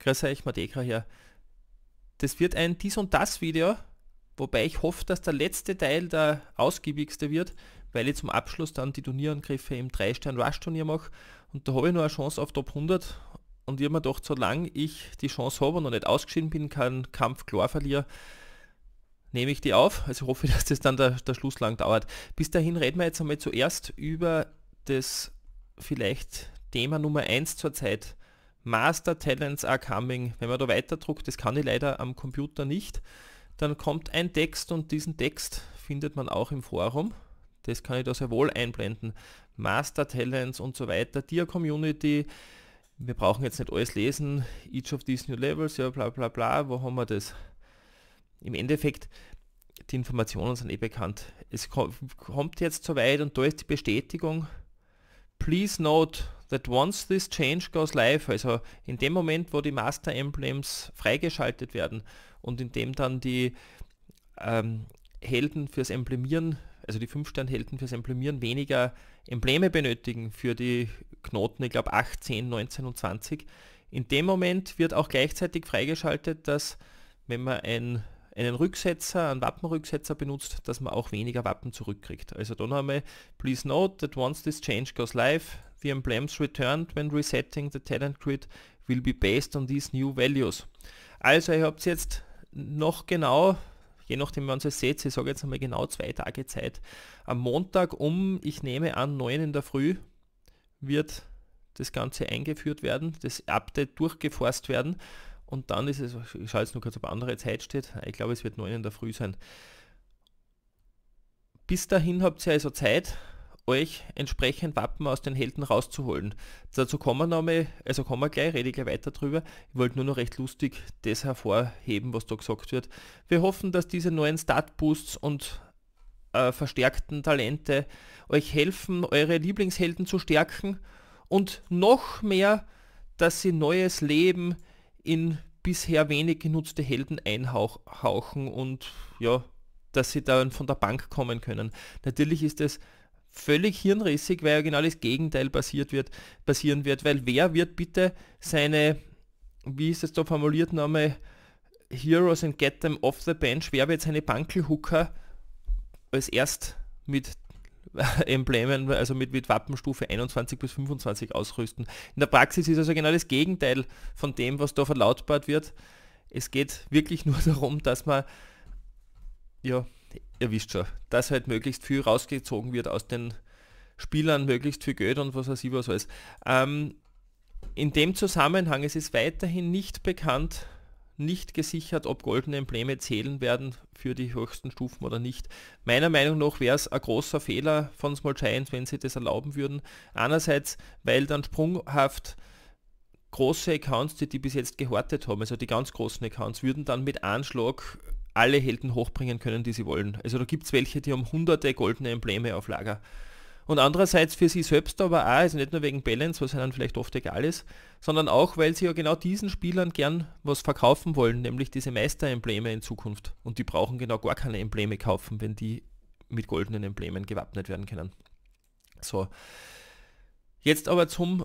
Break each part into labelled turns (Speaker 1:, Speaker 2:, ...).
Speaker 1: Grüß euch, Madekra hier. Das wird ein dies und das Video, wobei ich hoffe, dass der letzte Teil der ausgiebigste wird, weil ich zum Abschluss dann die Turnierangriffe im 3-Stern-Rush-Turnier mache und da habe ich noch eine Chance auf Top 100 und ich habe mir gedacht, solange ich die Chance habe und noch nicht ausgeschieden bin, keinen Kampf klar verliere, nehme ich die auf. Also ich hoffe, dass das dann der, der Schluss lang dauert. Bis dahin reden wir jetzt einmal zuerst über das vielleicht Thema Nummer 1 zurzeit Master Talents are coming. Wenn man da weiterdruckt, das kann ich leider am Computer nicht, dann kommt ein Text und diesen Text findet man auch im Forum. Das kann ich da sehr wohl einblenden. Master Talents und so weiter, Dear Community, wir brauchen jetzt nicht alles lesen, each of these new levels, ja bla bla bla, wo haben wir das? Im Endeffekt, die Informationen sind eh bekannt. Es kommt jetzt soweit und da ist die Bestätigung. Please note that once this change goes live, also in dem Moment, wo die Master Emblems freigeschaltet werden und in dem dann die ähm, Helden fürs Emblemieren, also die 5-Stern-Helden fürs Emblemieren weniger Embleme benötigen für die Knoten, ich glaube 8, 10, 19 und 20. In dem Moment wird auch gleichzeitig freigeschaltet, dass wenn man ein einen Rücksetzer, einen Wappenrücksetzer benutzt, dass man auch weniger Wappen zurückkriegt. Also dann einmal, please note that once this change goes live, the emblems returned when resetting the talent grid will be based on these new values. Also ihr habt jetzt noch genau, je nachdem wann ihr es seht, ich sage jetzt einmal genau zwei Tage Zeit, am Montag um, ich nehme an, 9 in der Früh wird das Ganze eingeführt werden, das Update durchgeforst werden und dann ist es, ich schaue jetzt nur kurz, ob andere Zeit steht, ich glaube es wird 9 in der Früh sein. Bis dahin habt ihr also Zeit, euch entsprechend Wappen aus den Helden rauszuholen. Dazu kommen wir nochmal, also kommen wir gleich, rede ich gleich weiter drüber. Ich wollte nur noch recht lustig das hervorheben, was da gesagt wird. Wir hoffen, dass diese neuen Startboosts und äh, verstärkten Talente euch helfen, eure Lieblingshelden zu stärken und noch mehr, dass sie neues Leben in bisher wenig genutzte Helden einhauchen und ja, dass sie dann von der Bank kommen können. Natürlich ist es völlig hirnrissig, weil ja genau das Gegenteil passiert wird, passieren wird. Weil wer wird bitte seine, wie ist es da formuliert nochmal, Heroes and get them off the bench, wer wird seine Bankelhooker als erst mit Emblemen, also mit, mit Wappenstufe 21 bis 25 ausrüsten. In der Praxis ist also genau das Gegenteil von dem, was da verlautbart wird. Es geht wirklich nur darum, dass man ja, ihr wisst schon, dass halt möglichst viel rausgezogen wird aus den Spielern, möglichst viel Geld und was weiß ich was alles. Ähm, in dem Zusammenhang, es ist weiterhin nicht bekannt, nicht gesichert, ob goldene Embleme zählen werden für die höchsten Stufen oder nicht. Meiner Meinung nach wäre es ein großer Fehler von Small Giants, wenn sie das erlauben würden. Einerseits, weil dann sprunghaft große Accounts, die die bis jetzt gehortet haben, also die ganz großen Accounts, würden dann mit Anschlag alle Helden hochbringen können, die sie wollen. Also da gibt es welche, die haben hunderte goldene Embleme auf Lager. Und andererseits für sie selbst aber auch, also nicht nur wegen Balance, was ihnen vielleicht oft egal ist, sondern auch, weil sie ja genau diesen Spielern gern was verkaufen wollen, nämlich diese Meister-Embleme in Zukunft. Und die brauchen genau gar keine Embleme kaufen, wenn die mit goldenen Emblemen gewappnet werden können. So. Jetzt aber zum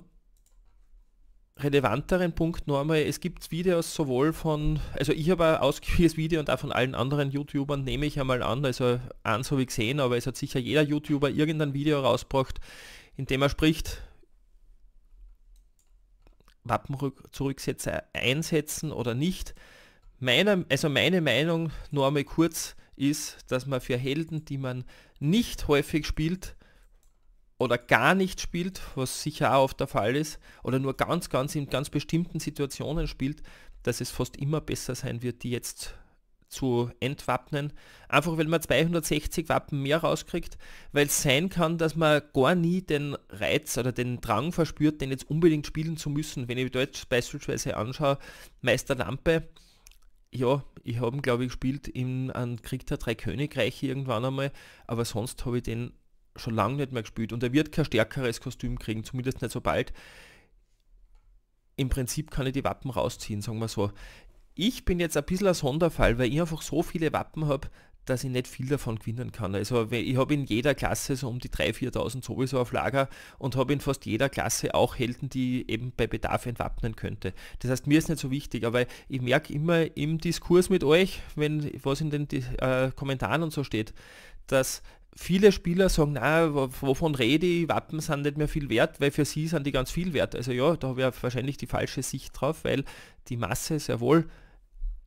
Speaker 1: relevanteren Punkt nur einmal, es gibt Videos sowohl von, also ich habe ein ausgewähltes Video und auch von allen anderen YouTubern, nehme ich einmal an, also eins habe ich gesehen, aber es hat sicher jeder YouTuber irgendein Video rausgebracht, in dem er spricht, Wappenzurücksätze einsetzen oder nicht. Meine, also meine Meinung nur einmal kurz ist, dass man für Helden, die man nicht häufig spielt, oder gar nicht spielt, was sicher auch oft der Fall ist, oder nur ganz, ganz in ganz bestimmten Situationen spielt, dass es fast immer besser sein wird, die jetzt zu entwappnen. Einfach weil man 260 Wappen mehr rauskriegt, weil es sein kann, dass man gar nie den Reiz oder den Drang verspürt, den jetzt unbedingt spielen zu müssen. Wenn ich Deutsch beispielsweise anschaue, Meister Lampe, ja, ich habe ihn glaube ich gespielt in einem Krieg der Drei Königreiche irgendwann einmal, aber sonst habe ich den schon lange nicht mehr gespielt und er wird kein stärkeres Kostüm kriegen, zumindest nicht so bald. Im Prinzip kann ich die Wappen rausziehen, sagen wir so. Ich bin jetzt ein bisschen ein Sonderfall, weil ich einfach so viele Wappen habe, dass ich nicht viel davon gewinnen kann. Also ich habe in jeder Klasse so um die 3.000, 4.000 sowieso auf Lager und habe in fast jeder Klasse auch Helden, die eben bei Bedarf entwappnen könnte. Das heißt, mir ist nicht so wichtig, aber ich merke immer im Diskurs mit euch, wenn was in den äh, Kommentaren und so steht, dass viele Spieler sagen, na, wovon rede ich, Wappen sind nicht mehr viel wert, weil für sie sind die ganz viel wert. Also ja, da habe ich wahrscheinlich die falsche Sicht drauf, weil die Masse sehr wohl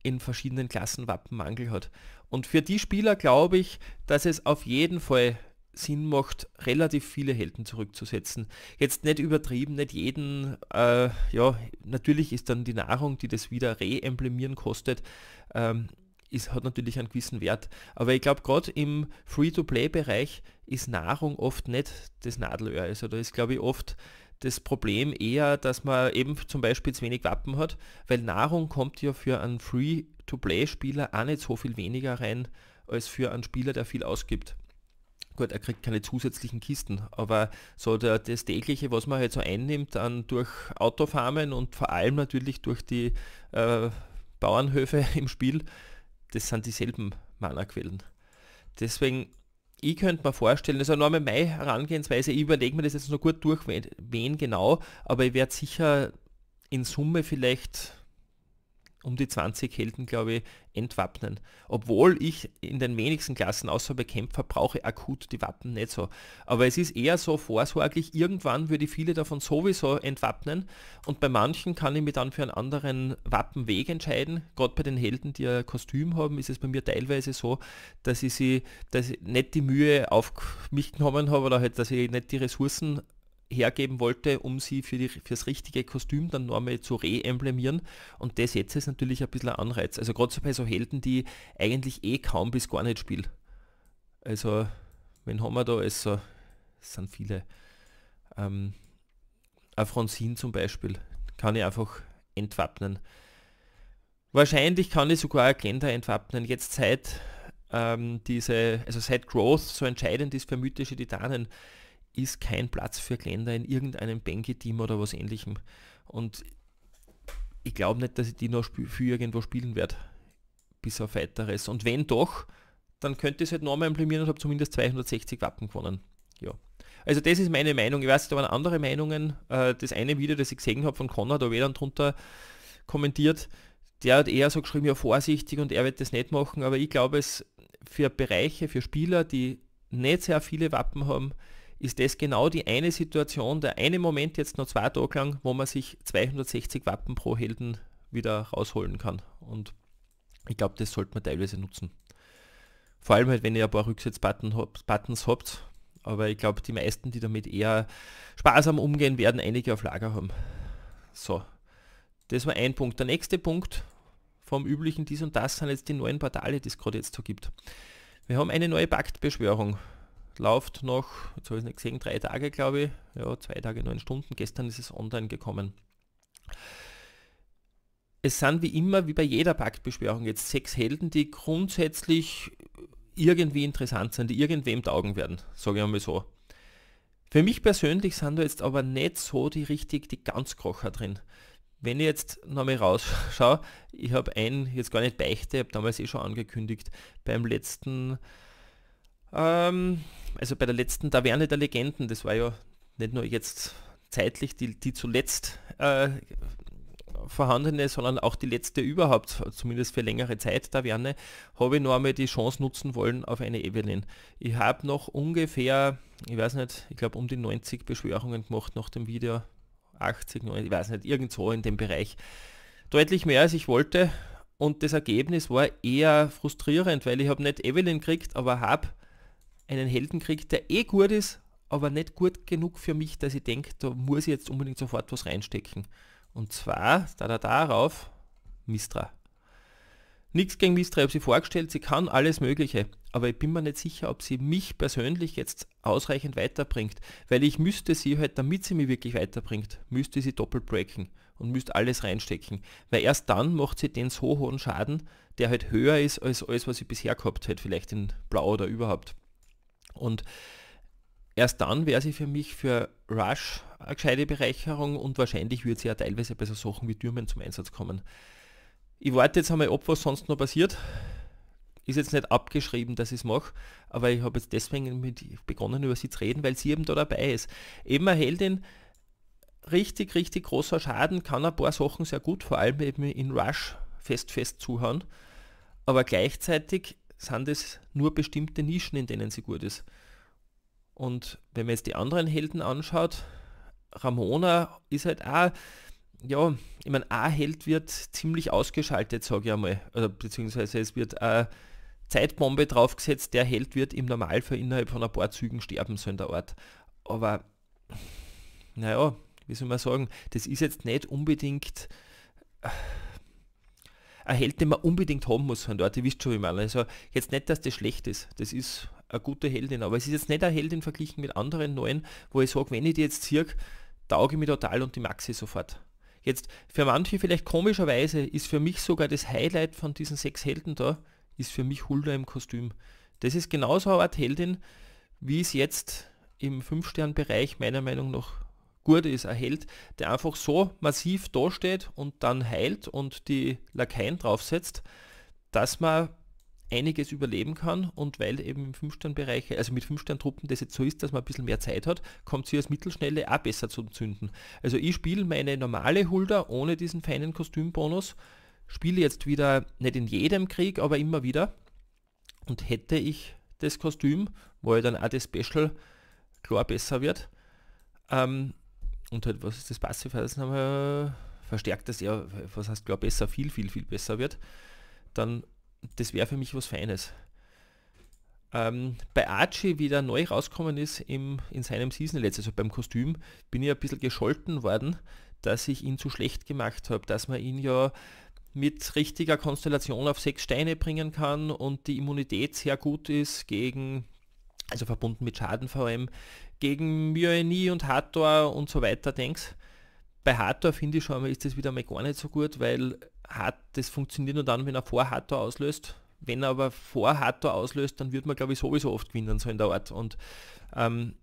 Speaker 1: in verschiedenen Klassen Wappenmangel hat. Und für die Spieler glaube ich, dass es auf jeden Fall Sinn macht, relativ viele Helden zurückzusetzen. Jetzt nicht übertrieben, nicht jeden, äh, ja, natürlich ist dann die Nahrung, die das wieder re-emblemieren kostet, ähm, ist, hat natürlich einen gewissen Wert. Aber ich glaube, gerade im Free-to-Play-Bereich ist Nahrung oft nicht das Nadelöhr. Also da ist, glaube ich, oft das Problem eher, dass man eben zum Beispiel zu wenig Wappen hat, weil Nahrung kommt ja für einen Free-to-Play-Spieler auch nicht so viel weniger rein, als für einen Spieler, der viel ausgibt. Gut, er kriegt keine zusätzlichen Kisten, aber so der, das tägliche, was man halt so einnimmt, dann durch Autofarmen und vor allem natürlich durch die äh, Bauernhöfe im Spiel, das sind dieselben Mana-Quellen. Deswegen, ich könnte mir vorstellen, also nur mit meiner Herangehensweise, ich überlege mir das jetzt noch gut durch, wen, wen genau, aber ich werde sicher in Summe vielleicht um die 20 Helden, glaube ich, entwappnen. Obwohl ich in den wenigsten Klassen, außer bei Kämpfer, brauche akut die Wappen nicht so. Aber es ist eher so vorsorglich, irgendwann würde ich viele davon sowieso entwappnen und bei manchen kann ich mich dann für einen anderen Wappenweg entscheiden. Gerade bei den Helden, die ein Kostüm haben, ist es bei mir teilweise so, dass ich sie, dass ich nicht die Mühe auf mich genommen habe oder halt, dass ich nicht die Ressourcen hergeben wollte, um sie für, die, für das richtige Kostüm dann nochmal zu re-emblemieren. Und das jetzt ist natürlich ein bisschen ein Anreiz. Also gerade so bei so Helden, die eigentlich eh kaum bis gar nicht spielen. Also, wenn haben wir da? Es so, also, sind viele. Ähm, eine zum Beispiel kann ich einfach entwappnen. Wahrscheinlich kann ich sogar Agenda entwappnen. Jetzt seit ähm, diese, also seit Growth so entscheidend ist für mythische Titanen, ist kein Platz für Gländer in irgendeinem Benke-Team oder was ähnlichem. Und ich glaube nicht, dass ich die noch für irgendwo spielen werde. Bis auf weiteres. Und wenn doch, dann könnte ich es halt nochmal implementieren und habe zumindest 260 Wappen gewonnen. Ja. Also das ist meine Meinung. Ich weiß, da waren andere Meinungen. Äh, das eine Video, das ich gesehen habe von Connor, da wäre eh dann drunter kommentiert, der hat eher so geschrieben, ja vorsichtig und er wird das nicht machen, aber ich glaube es für Bereiche, für Spieler, die nicht sehr viele Wappen haben, ist das genau die eine Situation, der eine Moment jetzt noch zwei Tage lang, wo man sich 260 Wappen pro Helden wieder rausholen kann. Und ich glaube, das sollte man teilweise nutzen. Vor allem halt, wenn ihr ein paar Rücksetzbuttons habt. Aber ich glaube, die meisten, die damit eher sparsam umgehen, werden einige auf Lager haben. So, das war ein Punkt. Der nächste Punkt vom üblichen Dies und Das sind jetzt die neuen Portale, die es gerade jetzt so gibt. Wir haben eine neue Paktbeschwörung läuft noch, jetzt habe ich es nicht gesehen, drei Tage glaube ich, ja, zwei Tage, neun Stunden, gestern ist es online gekommen. Es sind wie immer, wie bei jeder Paktbesperrung, jetzt sechs Helden, die grundsätzlich irgendwie interessant sind, die irgendwem taugen werden, sage ich einmal so. Für mich persönlich sind da jetzt aber nicht so die richtig, die ganz Krocher drin. Wenn ich jetzt nochmal rausschaue, ich habe einen, jetzt gar nicht Beichte, habe damals eh schon angekündigt, beim letzten ähm, also bei der letzten Taverne der Legenden, das war ja nicht nur jetzt zeitlich die, die zuletzt äh, vorhandene, sondern auch die letzte überhaupt, zumindest für längere Zeit Taverne, habe ich noch einmal die Chance nutzen wollen auf eine Evelyn. Ich habe noch ungefähr, ich weiß nicht, ich glaube um die 90 Beschwörungen gemacht nach dem Video, 80, 90, ich weiß nicht, irgendwo in dem Bereich. Deutlich mehr als ich wollte und das Ergebnis war eher frustrierend, weil ich habe nicht Evelyn gekriegt, aber habe einen Helden kriege, der eh gut ist, aber nicht gut genug für mich, dass ich denke, da muss ich jetzt unbedingt sofort was reinstecken. Und zwar, da da darauf, Mistra. Nichts gegen Mistra, ich habe sie vorgestellt, sie kann alles Mögliche, aber ich bin mir nicht sicher, ob sie mich persönlich jetzt ausreichend weiterbringt, weil ich müsste sie halt, damit sie mich wirklich weiterbringt, müsste sie doppelt breaken und müsste alles reinstecken, weil erst dann macht sie den so hohen Schaden, der halt höher ist als alles, was ich bisher gehabt hätte, vielleicht in Blau oder überhaupt. Und erst dann wäre sie für mich für Rush eine gescheite Bereicherung und wahrscheinlich würde sie ja teilweise bei so Sachen wie Türmen zum Einsatz kommen. Ich warte jetzt einmal ab, was sonst noch passiert. Ist jetzt nicht abgeschrieben, dass ich es mache, aber ich habe jetzt deswegen mit begonnen über sie zu reden, weil sie eben da dabei ist. Eben eine Heldin, richtig, richtig großer Schaden, kann ein paar Sachen sehr gut, vor allem eben in Rush fest, fest zuhören. aber gleichzeitig sind es nur bestimmte Nischen, in denen sie gut ist. Und wenn man jetzt die anderen Helden anschaut, Ramona ist halt auch, ja, ich meine, ein Held wird ziemlich ausgeschaltet, sage ich einmal. Oder also, beziehungsweise es wird eine Zeitbombe draufgesetzt, der Held wird im Normalfall innerhalb von ein paar Zügen sterben, so in der Art. Aber, naja, wie soll man sagen, das ist jetzt nicht unbedingt ein Held, den man unbedingt haben muss von dort. Ihr wisst schon, wie man. Also jetzt nicht, dass das schlecht ist. Das ist eine gute Heldin. Aber es ist jetzt nicht eine Heldin verglichen mit anderen neuen, wo ich sage, wenn ich die jetzt ziehe, tauge ich mir total und die Maxi sofort. Jetzt, für manche vielleicht komischerweise, ist für mich sogar das Highlight von diesen sechs Helden da, ist für mich Hulda im Kostüm. Das ist genauso eine Art Heldin, wie es jetzt im fünf stern bereich meiner Meinung nach Gurde ist, ein Held, der einfach so massiv dasteht und dann heilt und die Lakaien draufsetzt, dass man einiges überleben kann und weil eben im Fünf-Stern-Bereich, also mit Fünf-Stern-Truppen das jetzt so ist, dass man ein bisschen mehr Zeit hat, kommt sie als Mittelschnelle auch besser zu Zünden. Also ich spiele meine normale Hulda ohne diesen feinen Kostümbonus, spiele jetzt wieder, nicht in jedem Krieg, aber immer wieder und hätte ich das Kostüm, wo ja dann auch das Special klar besser wird, ähm, und halt, was ist das Passivheißen? Haben verstärkt, dass er, was heißt klar, besser, viel, viel, viel besser wird, dann das wäre für mich was Feines. Ähm, bei Archie, wie der neu rausgekommen ist im, in seinem Season letztes, also beim Kostüm, bin ich ein bisschen gescholten worden, dass ich ihn zu schlecht gemacht habe, dass man ihn ja mit richtiger Konstellation auf sechs Steine bringen kann und die Immunität sehr gut ist gegen also verbunden mit Schaden vor allem, gegen Myoeni und Hathor und so weiter denkst. Bei Hathor finde ich schon einmal, ist das wieder mal gar nicht so gut, weil hat, das funktioniert nur dann, wenn er vor Hathor auslöst. Wenn er aber vor Hathor auslöst, dann wird man glaube ich sowieso oft gewinnen, so in der Art. Und ähm,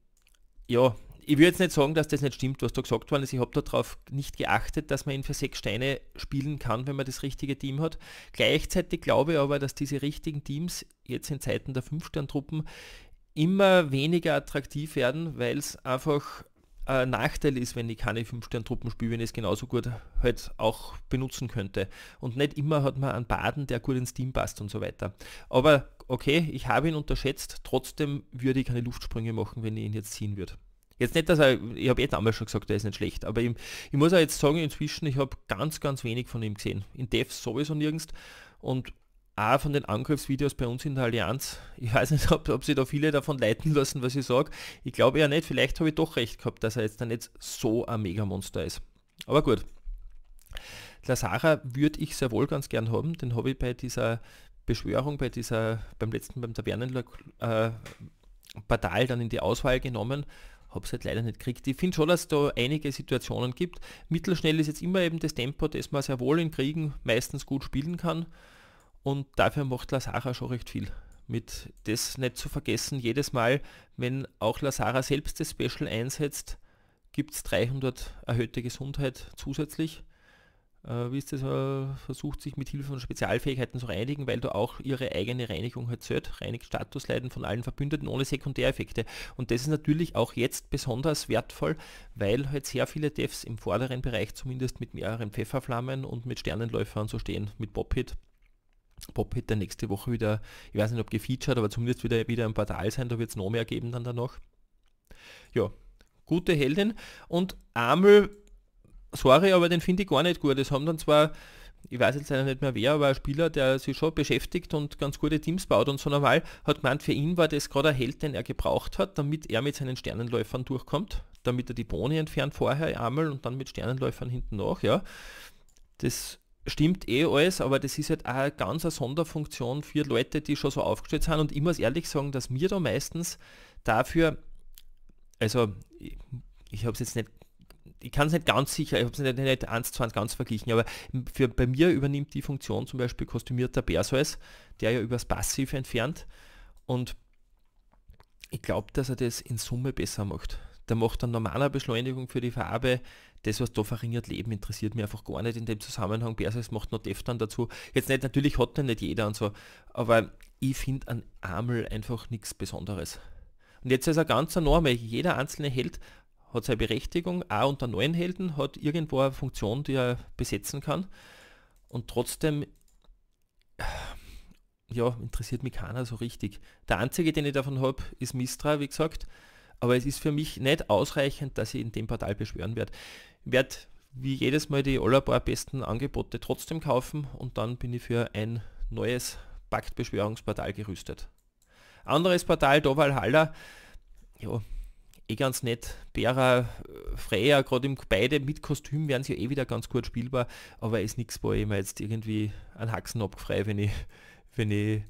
Speaker 1: ja, ich würde jetzt nicht sagen, dass das nicht stimmt, was da gesagt worden ist. Ich habe darauf nicht geachtet, dass man ihn für sechs Steine spielen kann, wenn man das richtige Team hat. Gleichzeitig glaube ich aber, dass diese richtigen Teams jetzt in Zeiten der Fünf-Stern-Truppen immer weniger attraktiv werden, weil es einfach ein Nachteil ist, wenn ich keine 5-Stern-Truppen spiele, wenn ich es genauso gut halt auch benutzen könnte. Und nicht immer hat man einen Baden, der gut ins Team passt und so weiter. Aber okay, ich habe ihn unterschätzt, trotzdem würde ich keine Luftsprünge machen, wenn ich ihn jetzt ziehen würde. Jetzt nicht, dass er, ich habe eh damals schon gesagt, er ist nicht schlecht, aber ich, ich muss auch jetzt sagen, inzwischen, ich habe ganz, ganz wenig von ihm gesehen. In Devs sowieso nirgends und A, von den Angriffsvideos bei uns in der Allianz. Ich weiß nicht, ob, ob sie da viele davon leiten lassen, was ich sage. Ich glaube ja nicht, vielleicht habe ich doch recht gehabt, dass er jetzt dann jetzt so ein Megamonster ist. Aber gut. Der Sarah würde ich sehr wohl ganz gern haben. Den habe ich bei dieser Beschwörung, bei dieser, beim letzten, beim Tavernenportal äh, dann in die Auswahl genommen. Habe es halt leider nicht gekriegt. Ich finde schon, dass es da einige Situationen gibt. Mittelschnell ist jetzt immer eben das Tempo, das man sehr wohl in Kriegen meistens gut spielen kann. Und dafür macht Lazara schon recht viel. Mit das nicht zu vergessen, jedes Mal, wenn auch Lazara selbst das Special einsetzt, gibt es 300 erhöhte Gesundheit zusätzlich. Äh, wie ist das, äh, versucht sich mit Hilfe von Spezialfähigkeiten zu reinigen, weil du auch ihre eigene Reinigung halt zählt, reinigt Statusleiden von allen Verbündeten ohne Sekundäreffekte. Und das ist natürlich auch jetzt besonders wertvoll, weil halt sehr viele Devs im vorderen Bereich zumindest mit mehreren Pfefferflammen und mit Sternenläufern so stehen, mit Bobbit Pop-Hit der nächste Woche wieder, ich weiß nicht ob gefeatured, aber zumindest wieder, wieder ein Portal sein, da wird es noch mehr geben dann danach. Ja, gute Heldin und Amel, sorry, aber den finde ich gar nicht gut. Das haben dann zwar, ich weiß jetzt leider nicht mehr wer, aber ein Spieler, der sich schon beschäftigt und ganz gute Teams baut und so normal, hat gemeint, für ihn war das gerade ein Held, den er gebraucht hat, damit er mit seinen Sternenläufern durchkommt, damit er die Boni entfernt vorher, Amel und dann mit Sternenläufern hinten nach, ja. Das Stimmt eh alles, aber das ist halt auch eine ganz eine Sonderfunktion für Leute, die schon so aufgestellt sind. Und ich muss ehrlich sagen, dass mir da meistens dafür, also ich, ich habe es jetzt nicht, ich kann es nicht ganz sicher, ich habe es nicht, nicht 1 zu eins ganz verglichen, aber für, bei mir übernimmt die Funktion zum Beispiel kostümierter Perseus, der ja übers Passiv entfernt. Und ich glaube, dass er das in Summe besser macht da macht dann normaler Beschleunigung für die Farbe das, was da verringert Leben, interessiert mich einfach gar nicht in dem Zusammenhang. Perseus macht noch Deftan dazu. Jetzt nicht, natürlich hat den nicht jeder und so, aber ich finde an Amel einfach nichts Besonderes. Und jetzt ist er ganz enorme. Jeder einzelne Held hat seine Berechtigung, auch unter neuen Helden, hat irgendwo eine Funktion, die er besetzen kann. Und trotzdem, ja, interessiert mich keiner so richtig. Der einzige, den ich davon habe, ist Mistra, wie gesagt aber es ist für mich nicht ausreichend, dass ich in dem Portal beschwören werde. Ich werde wie jedes Mal die allerpaar besten Angebote trotzdem kaufen und dann bin ich für ein neues Paktbeschwörungsportal gerüstet. Anderes Portal, Dovalhalla, ja, eh ganz nett. Bera, äh, Freya, gerade beide mit Kostüm werden sie ja eh wieder ganz gut spielbar, aber ist nichts, wo ich mir jetzt irgendwie einen Haxen abfrei, wenn ich, wenn ich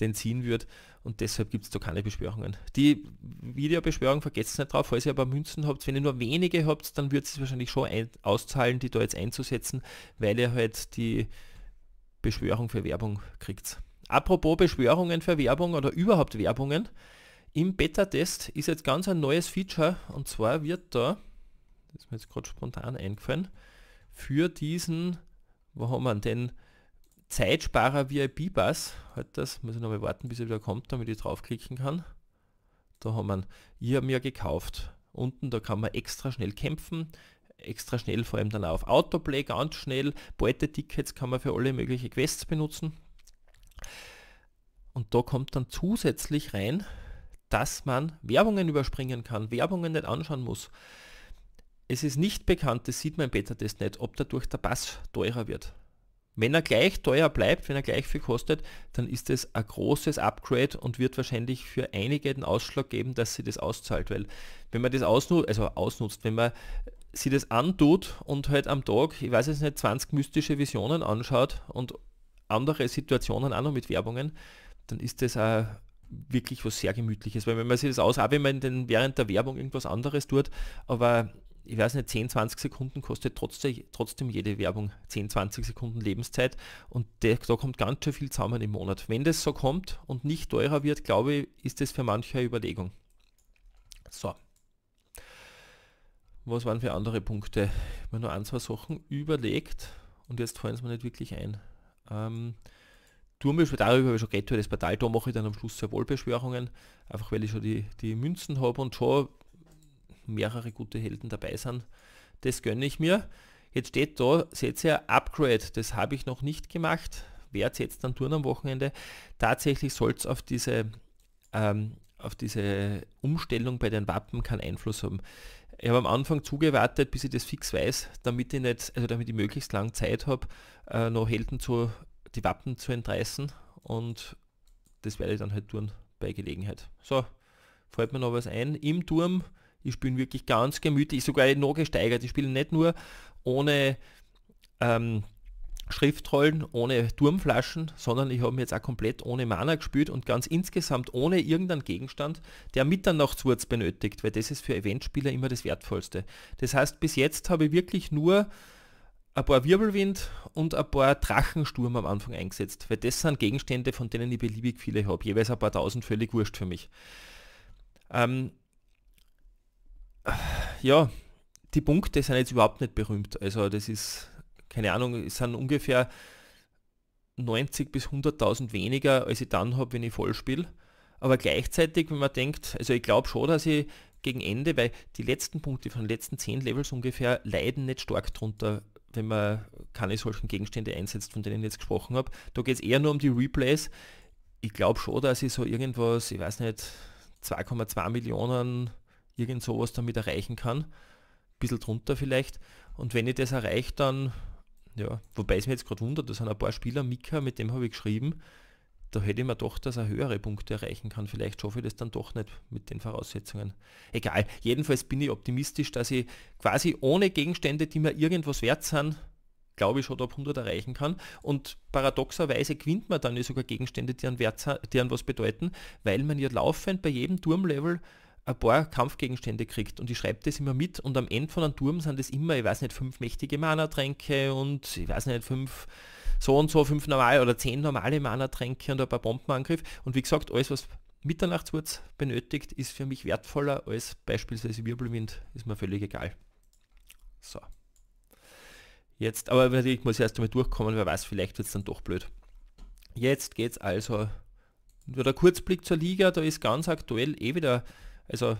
Speaker 1: den ziehen würde und deshalb gibt es da keine Beschwörungen. Die Videobeschwörung vergesst nicht drauf, falls ihr aber Münzen habt, wenn ihr nur wenige habt, dann wird es wahrscheinlich schon auszahlen, die da jetzt einzusetzen, weil ihr halt die Beschwörung für Werbung kriegt. Apropos Beschwörungen für Werbung oder überhaupt Werbungen, im Beta-Test ist jetzt ganz ein neues Feature und zwar wird da, das ist mir jetzt gerade spontan eingefallen, für diesen, wo haben wir denn, Zeitsparer VIP-Pass, halt das, muss ich noch mal warten, bis er wieder kommt, damit ich draufklicken kann. Da haben wir Ich habe mir gekauft. Unten, da kann man extra schnell kämpfen, extra schnell vor allem dann auf Autoplay, ganz schnell. Beutetickets kann man für alle möglichen Quests benutzen. Und da kommt dann zusätzlich rein, dass man Werbungen überspringen kann, Werbungen nicht anschauen muss. Es ist nicht bekannt, das sieht man im Beta-Test nicht, ob dadurch der Pass teurer wird. Wenn er gleich teuer bleibt, wenn er gleich viel kostet, dann ist es ein großes Upgrade und wird wahrscheinlich für einige den Ausschlag geben, dass sie das auszahlt. Weil wenn man das ausnutzt, also ausnutzt, wenn man sie das antut und halt am Tag, ich weiß es nicht, 20 mystische Visionen anschaut und andere Situationen auch noch mit Werbungen, dann ist das auch wirklich was sehr Gemütliches. Weil wenn man sich das aus, auch wenn man denn während der Werbung irgendwas anderes tut, aber ich weiß nicht, 10, 20 Sekunden kostet trotzdem, trotzdem jede Werbung 10, 20 Sekunden Lebenszeit und der, da kommt ganz schön viel zusammen im Monat. Wenn das so kommt und nicht teurer wird, glaube ich, ist das für manche eine Überlegung. So. Was waren für andere Punkte? Ich habe nur ein, zwei Sachen überlegt und jetzt fallen es mir nicht wirklich ein. Ähm, Turmisch, halt darüber habe ich schon geredet, das Portal, da mache ich dann am Schluss sehr Wohlbeschwörungen, einfach weil ich schon die, die Münzen habe und schon mehrere gute Helden dabei sind. Das gönne ich mir. Jetzt steht da, setze Upgrade. Das habe ich noch nicht gemacht. Wer setzt dann Turn am Wochenende? Tatsächlich soll es auf diese ähm, auf diese Umstellung bei den Wappen keinen Einfluss haben. Ich habe am Anfang zugewartet, bis ich das fix weiß, damit ich nicht, also damit ich möglichst lange Zeit habe, äh, noch Helden zu, die Wappen zu entreißen und das werde ich dann halt tun bei Gelegenheit. So, fällt mir noch was ein. Im Turm ich spiele wirklich ganz gemütlich, sogar noch gesteigert. Ich spiele nicht nur ohne ähm, Schriftrollen, ohne Turmflaschen, sondern ich habe jetzt auch komplett ohne Mana gespielt und ganz insgesamt ohne irgendeinen Gegenstand, der Mitternachtswurz benötigt, weil das ist für Eventspieler immer das Wertvollste. Das heißt, bis jetzt habe ich wirklich nur ein paar Wirbelwind und ein paar Drachensturm am Anfang eingesetzt, weil das sind Gegenstände, von denen ich beliebig viele habe, jeweils ein paar tausend, völlig wurscht für mich. Ähm, ja, die Punkte sind jetzt überhaupt nicht berühmt. Also das ist, keine Ahnung, es sind ungefähr 90 bis 100.000 weniger, als ich dann habe, wenn ich voll spiele. Aber gleichzeitig, wenn man denkt, also ich glaube schon, dass ich gegen Ende, weil die letzten Punkte von den letzten 10 Levels ungefähr leiden nicht stark drunter, wenn man keine solchen Gegenstände einsetzt, von denen ich jetzt gesprochen habe. Da geht es eher nur um die Replays. Ich glaube schon, dass ich so irgendwas, ich weiß nicht, 2,2 Millionen irgend sowas damit erreichen kann. Ein bisschen drunter vielleicht. Und wenn ich das erreiche, dann, ja, wobei es mir jetzt gerade wundert, da sind ein paar Spieler, Mika, mit dem habe ich geschrieben, da hätte ich mir doch, dass er höhere Punkte erreichen kann. Vielleicht schaffe ich das dann doch nicht mit den Voraussetzungen. Egal, jedenfalls bin ich optimistisch, dass ich quasi ohne Gegenstände, die mir irgendwas wert sind, glaube ich schon Top 100 erreichen kann. Und paradoxerweise gewinnt man dann ja sogar Gegenstände, die an, Wert, die an was bedeuten, weil man ja laufend bei jedem Turmlevel ein paar Kampfgegenstände kriegt und ich schreibe das immer mit und am Ende von einem Turm sind es immer, ich weiß nicht, fünf mächtige Mana-Tränke und ich weiß nicht, fünf so und so, fünf normale oder zehn normale Mana-Tränke und ein paar Bombenangriff und wie gesagt, alles was Mitternachtswurz benötigt, ist für mich wertvoller als beispielsweise Wirbelwind, ist mir völlig egal. So. Jetzt, aber ich muss erst einmal durchkommen, wer weiß, vielleicht wird es dann doch blöd. Jetzt geht es also, nur der Kurzblick zur Liga, da ist ganz aktuell eh wieder also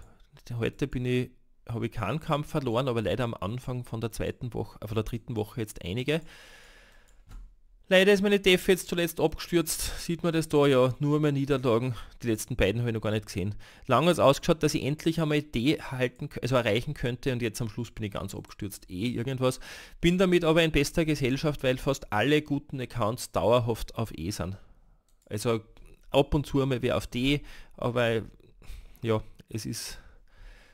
Speaker 1: heute bin ich, habe ich keinen Kampf verloren, aber leider am Anfang von der zweiten Woche, äh, von der dritten Woche jetzt einige. Leider ist meine Def jetzt zuletzt abgestürzt, sieht man das da ja, nur mehr Niederlagen, die letzten beiden habe ich noch gar nicht gesehen. Lange hat ausgeschaut, dass ich endlich einmal D halten, also erreichen könnte und jetzt am Schluss bin ich ganz abgestürzt, eh irgendwas. Bin damit aber in bester Gesellschaft, weil fast alle guten Accounts dauerhaft auf E sind. Also ab und zu einmal wer auf D, aber ja, es ist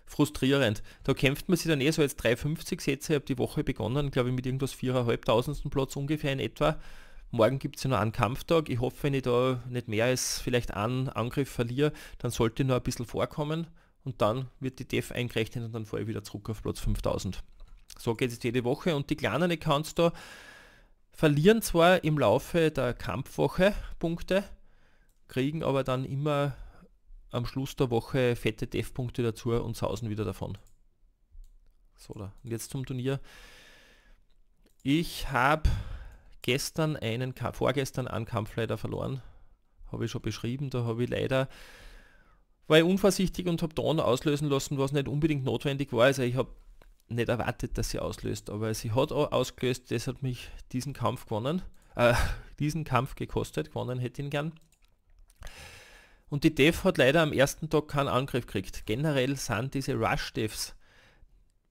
Speaker 1: frustrierend. Da kämpft man sich dann eh so jetzt 3,50 Sätze. Ich habe die Woche begonnen, glaube ich, mit irgendwas 4.500 Platz ungefähr in etwa. Morgen gibt es ja noch einen Kampftag. Ich hoffe, wenn ich da nicht mehr als vielleicht einen Angriff verliere, dann sollte ich noch ein bisschen vorkommen und dann wird die Def eingerechnet und dann fahre ich wieder zurück auf Platz 5000. So geht es jede Woche und die kleinen Accounts da verlieren zwar im Laufe der Kampfwoche Punkte, kriegen aber dann immer am Schluss der Woche fette Dev-Punkte dazu und sausen wieder davon. So, da. Und jetzt zum Turnier. Ich habe gestern einen, vorgestern einen Kampf leider verloren. Habe ich schon beschrieben. Da habe ich leider, war ich unvorsichtig und habe Dawn auslösen lassen, was nicht unbedingt notwendig war. Also ich habe nicht erwartet, dass sie auslöst, aber sie hat ausgelöst, das hat mich diesen Kampf gewonnen, äh, diesen Kampf gekostet, gewonnen hätte ihn gern. Und die Dev hat leider am ersten Tag keinen Angriff gekriegt. Generell sind diese Rush-Devs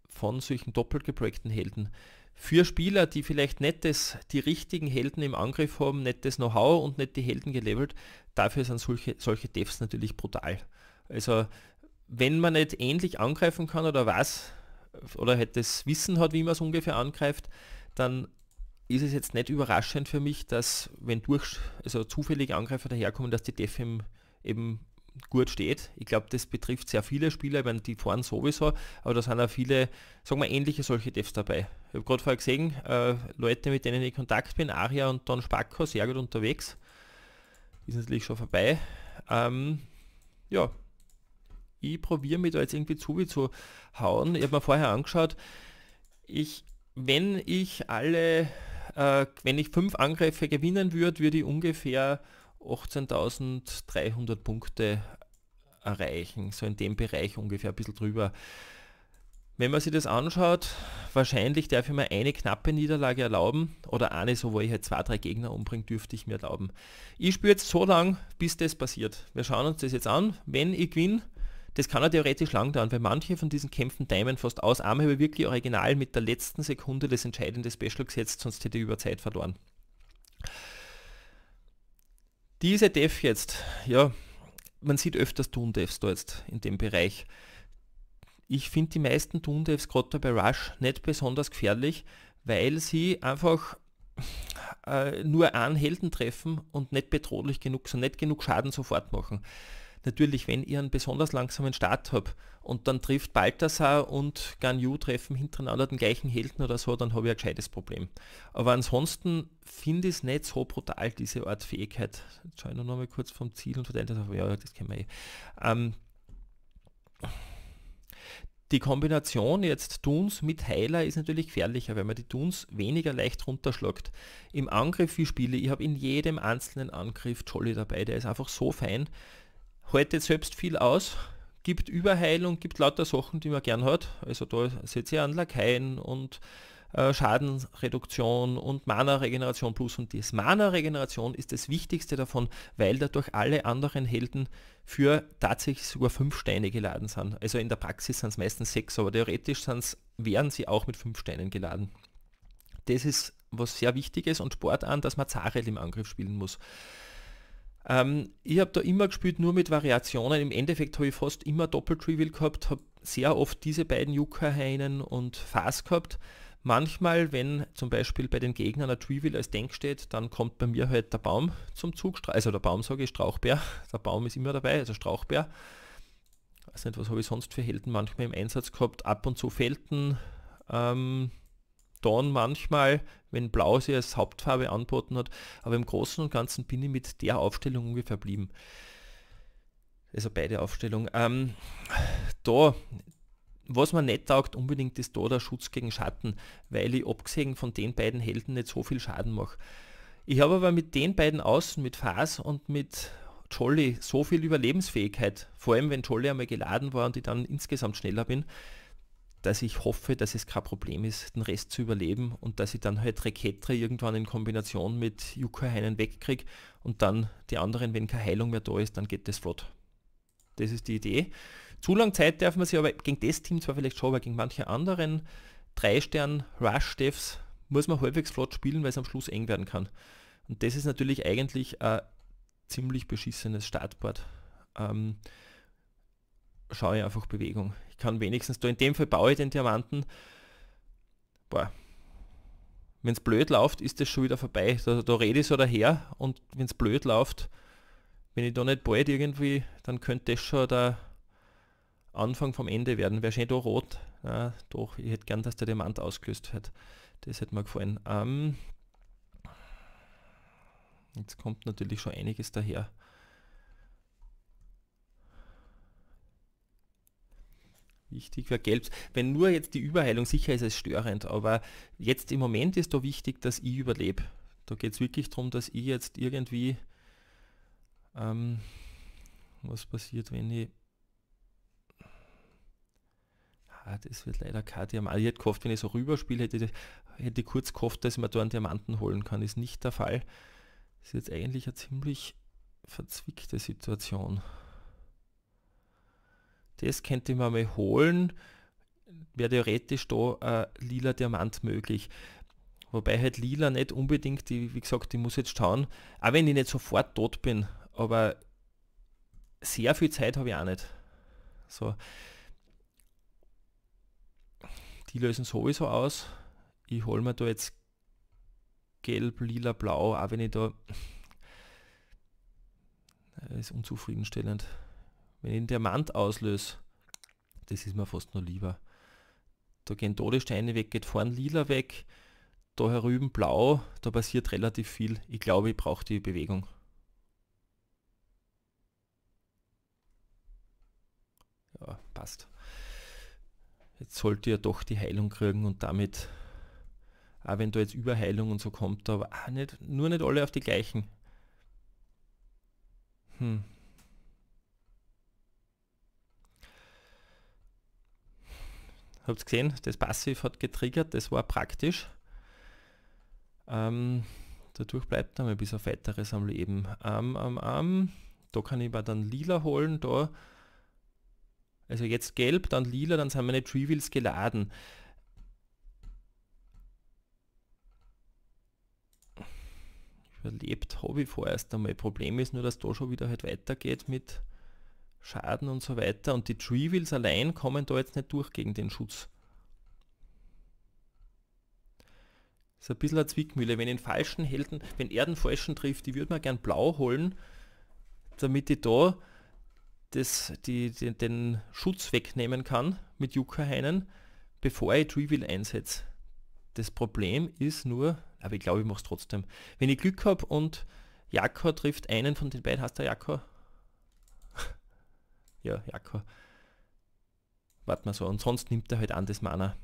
Speaker 1: von solchen doppelt geprojekten Helden für Spieler, die vielleicht nicht das, die richtigen Helden im Angriff haben, nicht das Know-how und nicht die Helden gelevelt, dafür sind solche, solche Devs natürlich brutal. Also wenn man nicht ähnlich angreifen kann oder was, oder halt das Wissen hat, wie man es ungefähr angreift, dann ist es jetzt nicht überraschend für mich, dass wenn durch, also zufällige Angreifer daherkommen, dass die Def im eben gut steht. Ich glaube, das betrifft sehr viele Spieler, wenn die fahren sowieso, aber da sind auch viele, sagen wir, ähnliche solche Devs dabei. Ich habe gerade vorher gesehen, äh, Leute, mit denen ich Kontakt bin, Aria und Don Spacco, sehr gut unterwegs. Ist natürlich schon vorbei. Ähm, ja, ich probiere mich da jetzt irgendwie zu wie zu hauen. Ich habe mir vorher angeschaut, ich, wenn ich alle, äh, wenn ich fünf Angriffe gewinnen würde, würde ich ungefähr 18.300 Punkte erreichen, so in dem Bereich ungefähr ein bisschen drüber. Wenn man sich das anschaut, wahrscheinlich darf ich mir eine knappe Niederlage erlauben oder eine, so wo ich halt zwei, drei Gegner umbringe, dürfte ich mir erlauben. Ich spüre jetzt so lang, bis das passiert. Wir schauen uns das jetzt an. Wenn ich gewinne, das kann ja theoretisch lang dauern, weil manche von diesen Kämpfen timen fast aus. Einmal habe ich wirklich original mit der letzten Sekunde das entscheidende Special gesetzt, sonst hätte ich über Zeit verloren. Diese Dev jetzt, ja, man sieht öfters Tun-Devs da jetzt in dem Bereich. Ich finde die meisten Tun-Devs gerade bei Rush nicht besonders gefährlich, weil sie einfach äh, nur einen Helden treffen und nicht bedrohlich genug sind, nicht genug Schaden sofort machen natürlich, wenn ihr einen besonders langsamen Start habt und dann trifft Balthasar und Ganyu treffen hintereinander den gleichen Helden oder so, dann habe ich ein gescheites Problem. Aber ansonsten finde ich es nicht so brutal, diese Art Fähigkeit. Jetzt schaue ich noch mal kurz vom Ziel und verteilt das auf, ja, das kennen wir eh. Ähm, die Kombination jetzt Tuns mit Heiler ist natürlich gefährlicher, weil man die Tuns weniger leicht runterschlagt. Im Angriff, wie spiele ich, habe in jedem einzelnen Angriff Jolly dabei, der ist einfach so fein, haltet selbst viel aus, gibt Überheilung, gibt lauter Sachen, die man gern hat. Also da seht ihr an Lakaien und äh, Schadenreduktion und Mana-Regeneration Plus. Und dies. Mana-Regeneration ist das Wichtigste davon, weil dadurch alle anderen Helden für tatsächlich sogar fünf Steine geladen sind. Also in der Praxis sind es meistens sechs, aber theoretisch wären sie auch mit fünf Steinen geladen. Das ist was sehr Wichtiges und Sport an, dass man Zarel im Angriff spielen muss. Ähm, ich habe da immer gespielt, nur mit Variationen. Im Endeffekt habe ich fast immer Doppeltrivial gehabt, habe sehr oft diese beiden jukka hainen und Fass gehabt. Manchmal, wenn zum Beispiel bei den Gegnern ein Trivial als Denk steht, dann kommt bei mir halt der Baum zum Zug, also der Baum sage ich Strauchbär, der Baum ist immer dabei, also Strauchbär. Ich weiß nicht, was habe ich sonst für Helden manchmal im Einsatz gehabt, ab und zu Felten, ähm, dann manchmal, wenn Blau sie als Hauptfarbe anboten hat, aber im Großen und Ganzen bin ich mit der Aufstellung ungefähr blieben. Also beide Aufstellungen. Ähm, da, was man nicht taugt unbedingt, ist da der Schutz gegen Schatten, weil ich abgesehen von den beiden Helden nicht so viel Schaden mache. Ich habe aber mit den beiden Außen, mit Fas und mit Jolly, so viel Überlebensfähigkeit, vor allem wenn Jolly einmal geladen war und ich dann insgesamt schneller bin, dass ich hoffe, dass es kein Problem ist, den Rest zu überleben und dass ich dann halt Reketra irgendwann in Kombination mit Yuka Heinen wegkriege und dann die anderen, wenn keine Heilung mehr da ist, dann geht das flott. Das ist die Idee. Zu lang Zeit darf man sich aber gegen das Team zwar vielleicht schon, aber gegen manche anderen 3-Stern-Rush-Devs muss man halbwegs flott spielen, weil es am Schluss eng werden kann. Und das ist natürlich eigentlich ein ziemlich beschissenes Startboard. Ähm, schaue ich einfach Bewegung kann wenigstens da, in dem Fall baue ich den Diamanten. Boah. Wenn es blöd läuft, ist das schon wieder vorbei. Da, da rede ich so daher und wenn es blöd läuft, wenn ich da nicht bald irgendwie, dann könnte das schon der Anfang vom Ende werden. Wäre schön da rot. Ja, doch, ich hätte gern, dass der Diamant ausgelöst wird. Das hätte mir gefallen. Ähm, jetzt kommt natürlich schon einiges daher. wichtig für Gelb. Wenn nur jetzt die Überheilung, sicher ist es störend, aber jetzt im Moment ist da wichtig, dass ich überlebe. Da geht es wirklich darum, dass ich jetzt irgendwie, ähm, was passiert, wenn ich, ah, das wird leider kein Diamant. Ich hätte gehofft, wenn ich so rüberspiele, hätte, hätte ich kurz gehofft, dass ich mir da einen Diamanten holen kann. Ist nicht der Fall. ist jetzt eigentlich eine ziemlich verzwickte Situation. Das könnte man mal holen. Wäre theoretisch da ein äh, lila Diamant möglich. Wobei halt lila nicht unbedingt, die, wie gesagt, ich muss jetzt schauen, auch wenn ich nicht sofort tot bin, aber sehr viel Zeit habe ich auch nicht. So. Die lösen sowieso aus. Ich hole mir da jetzt gelb, lila, blau, auch wenn ich da... Das ist unzufriedenstellend. Wenn ich den Diamant auslöse, das ist mir fast nur lieber. Da gehen da weg, geht vorn lila weg, da herüben blau, da passiert relativ viel. Ich glaube, ich brauche die Bewegung. Ja, passt. Jetzt sollte ja doch die Heilung kriegen und damit, auch wenn da jetzt Überheilung und so kommt, aber nicht, nur nicht alle auf die gleichen. Hm, Habt ihr gesehen? Das Passiv hat getriggert, das war praktisch. Ähm, dadurch bleibt dann bis auf weiteres am Leben. Ähm, ähm, ähm, da kann ich aber dann lila holen, da. Also jetzt gelb, dann lila, dann sind meine Trivials geladen. Überlebt habe ich vorerst einmal. Problem ist nur, dass da schon wieder halt weitergeht mit Schaden und so weiter. Und die Treewheels allein kommen da jetzt nicht durch gegen den Schutz. Das ist ein bisschen eine Zwickmühle. Wenn den falschen Helden, wenn er den falschen trifft, die würde man gern blau holen, damit ich da das, die, die den Schutz wegnehmen kann mit Jukka bevor ich Treewheel einsetze. Das Problem ist nur, aber ich glaube, ich mache es trotzdem. Wenn ich Glück habe und Jakko trifft einen von den beiden, hast der Jakko? ja, Jakko. Warten wir so. Und sonst nimmt er halt an das Mana.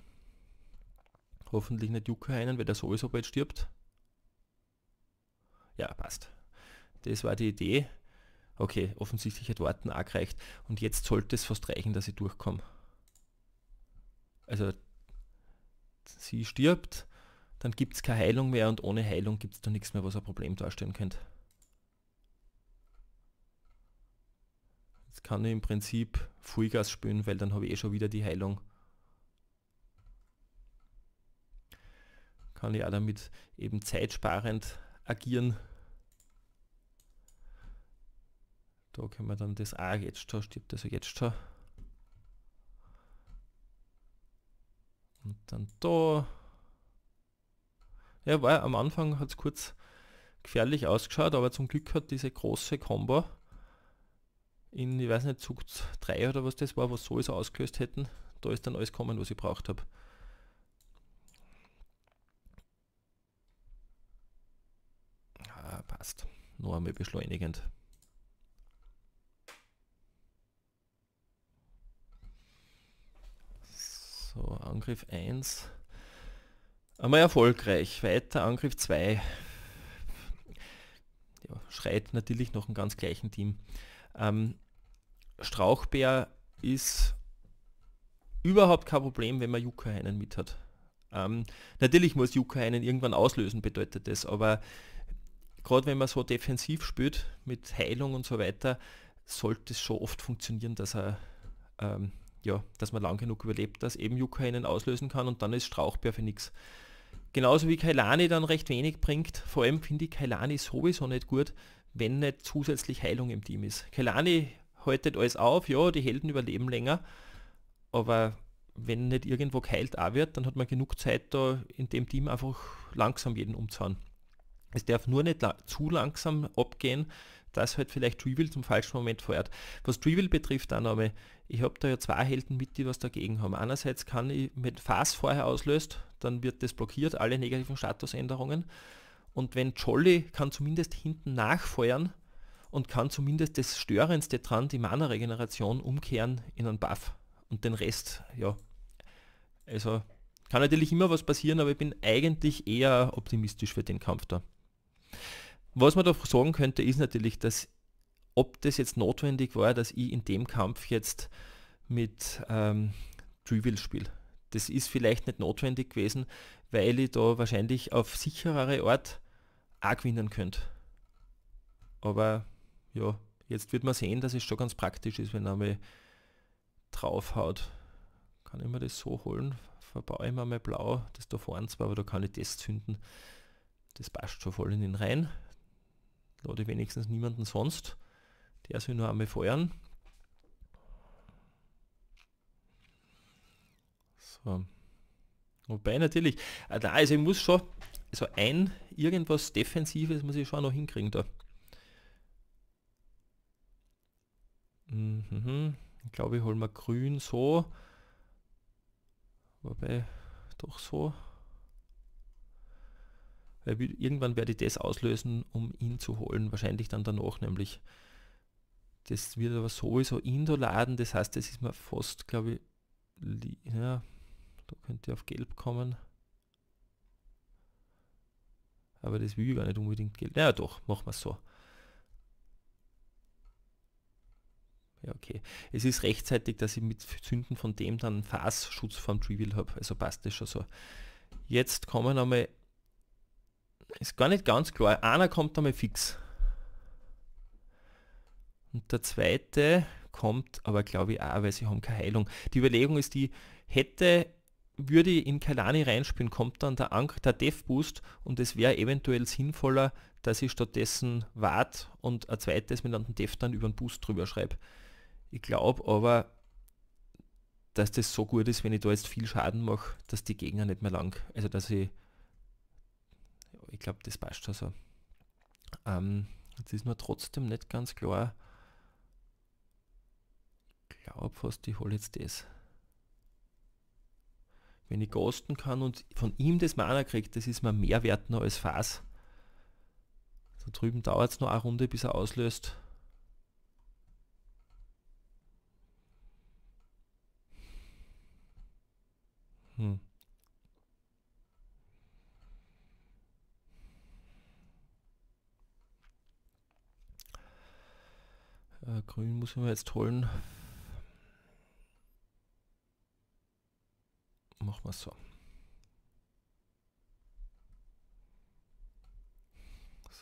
Speaker 1: Hoffentlich nicht Jukka einen, weil der sowieso bald stirbt. Ja, passt. Das war die Idee. Okay, offensichtlich hat Warten auch gereicht. Und jetzt sollte es fast reichen, dass ich durchkomme. Also, sie stirbt, dann gibt es keine Heilung mehr und ohne Heilung gibt es da nichts mehr, was ein Problem darstellen könnte. Jetzt kann ich im Prinzip Vollgas spielen, weil dann habe ich eh schon wieder die Heilung. Kann ich auch damit eben zeitsparend agieren. Da können wir dann das A jetzt schon, stirbt also jetzt schon. Und dann da. Ja, war am Anfang hat es kurz gefährlich ausgeschaut, aber zum Glück hat diese große Combo in, ich weiß nicht, Zug 3 oder was das war, was so ist ausgelöst hätten. Da ist dann alles gekommen, was ich braucht habe. Ah, passt. Nur einmal beschleunigend. So, Angriff 1. Einmal erfolgreich. Weiter, Angriff 2. Ja, schreit natürlich noch ein ganz gleichen Team. Ähm, Strauchbär ist überhaupt kein Problem, wenn man Jukka einen mit hat. Ähm, natürlich muss Jukka einen irgendwann auslösen, bedeutet das, aber gerade wenn man so defensiv spielt, mit Heilung und so weiter, sollte es schon oft funktionieren, dass er ähm, ja, dass man lang genug überlebt, dass eben Jukka einen auslösen kann und dann ist Strauchbär für nichts. Genauso wie Kailani dann recht wenig bringt, vor allem finde ich Kailani sowieso nicht gut, wenn nicht zusätzlich Heilung im Team ist. Kelani haltet alles auf, ja, die Helden überleben länger, aber wenn nicht irgendwo geheilt auch wird, dann hat man genug Zeit da in dem Team einfach langsam jeden umzuhauen. Es darf nur nicht la zu langsam abgehen, dass halt vielleicht Trivial zum falschen Moment feuert. Was Trivial betrifft, dann einmal, ich habe da ja zwei Helden mit, die was dagegen haben. Einerseits kann ich, mit Fass vorher auslöst, dann wird das blockiert, alle negativen Statusänderungen. Und wenn Jolly kann zumindest hinten nachfeuern und kann zumindest das Störendste dran, die Mana-Regeneration, umkehren in einen Buff. Und den Rest, ja. Also kann natürlich immer was passieren, aber ich bin eigentlich eher optimistisch für den Kampf da. Was man doch sagen könnte, ist natürlich, dass ob das jetzt notwendig war, dass ich in dem Kampf jetzt mit ähm, Trivial spiele das ist vielleicht nicht notwendig gewesen, weil ich da wahrscheinlich auf sicherere Art auch gewinnen könnte. Aber ja, jetzt wird man sehen, dass es schon ganz praktisch ist, wenn er mal draufhaut. Kann ich mir das so holen? Verbaue ich mir mal blau, das da vorne zwar, aber da kann ich das zünden. Das passt schon voll in den rein. Lade wenigstens niemanden sonst. Der soll nur einmal feuern. So. Wobei natürlich, also, also ich muss schon, so ein irgendwas Defensives muss ich schon noch hinkriegen da. Mhm. Ich glaube, ich hole mir grün so. Wobei, doch so. Weil irgendwann werde ich das auslösen, um ihn zu holen. Wahrscheinlich dann danach nämlich. Das wird aber sowieso Indo laden. Das heißt, das ist mir fast, glaube ich, ja, da könnt ihr auf Gelb kommen. Aber das will ich gar nicht unbedingt Gelb. Ja doch, machen wir es so. Ja, okay. Es ist rechtzeitig, dass ich mit Zünden von dem dann einen Fassschutz vom Trivial habe. Also passt das schon so. Jetzt kommen einmal... Ist gar nicht ganz klar. Einer kommt einmal fix. Und der zweite kommt aber glaube ich auch, weil sie haben keine Heilung. Die Überlegung ist die, hätte würde ich in Kalani reinspielen, kommt dann der, Ank der Def Boost und es wäre eventuell sinnvoller, dass ich stattdessen wart und ein zweites mit einem Def dann über einen Boost drüber schreibe. Ich glaube aber, dass das so gut ist, wenn ich da jetzt viel Schaden mache, dass die Gegner nicht mehr lang, also dass ich, ich glaube, das passt schon so. Ähm, jetzt ist mir trotzdem nicht ganz klar, ich glaube fast, ich hole jetzt das wenn ich kosten kann und von ihm das Mana kriege, das ist mir mehr wert noch als Fass. Da drüben dauert es noch eine Runde, bis er auslöst. Hm. Äh, grün muss man jetzt holen. machen wir es so.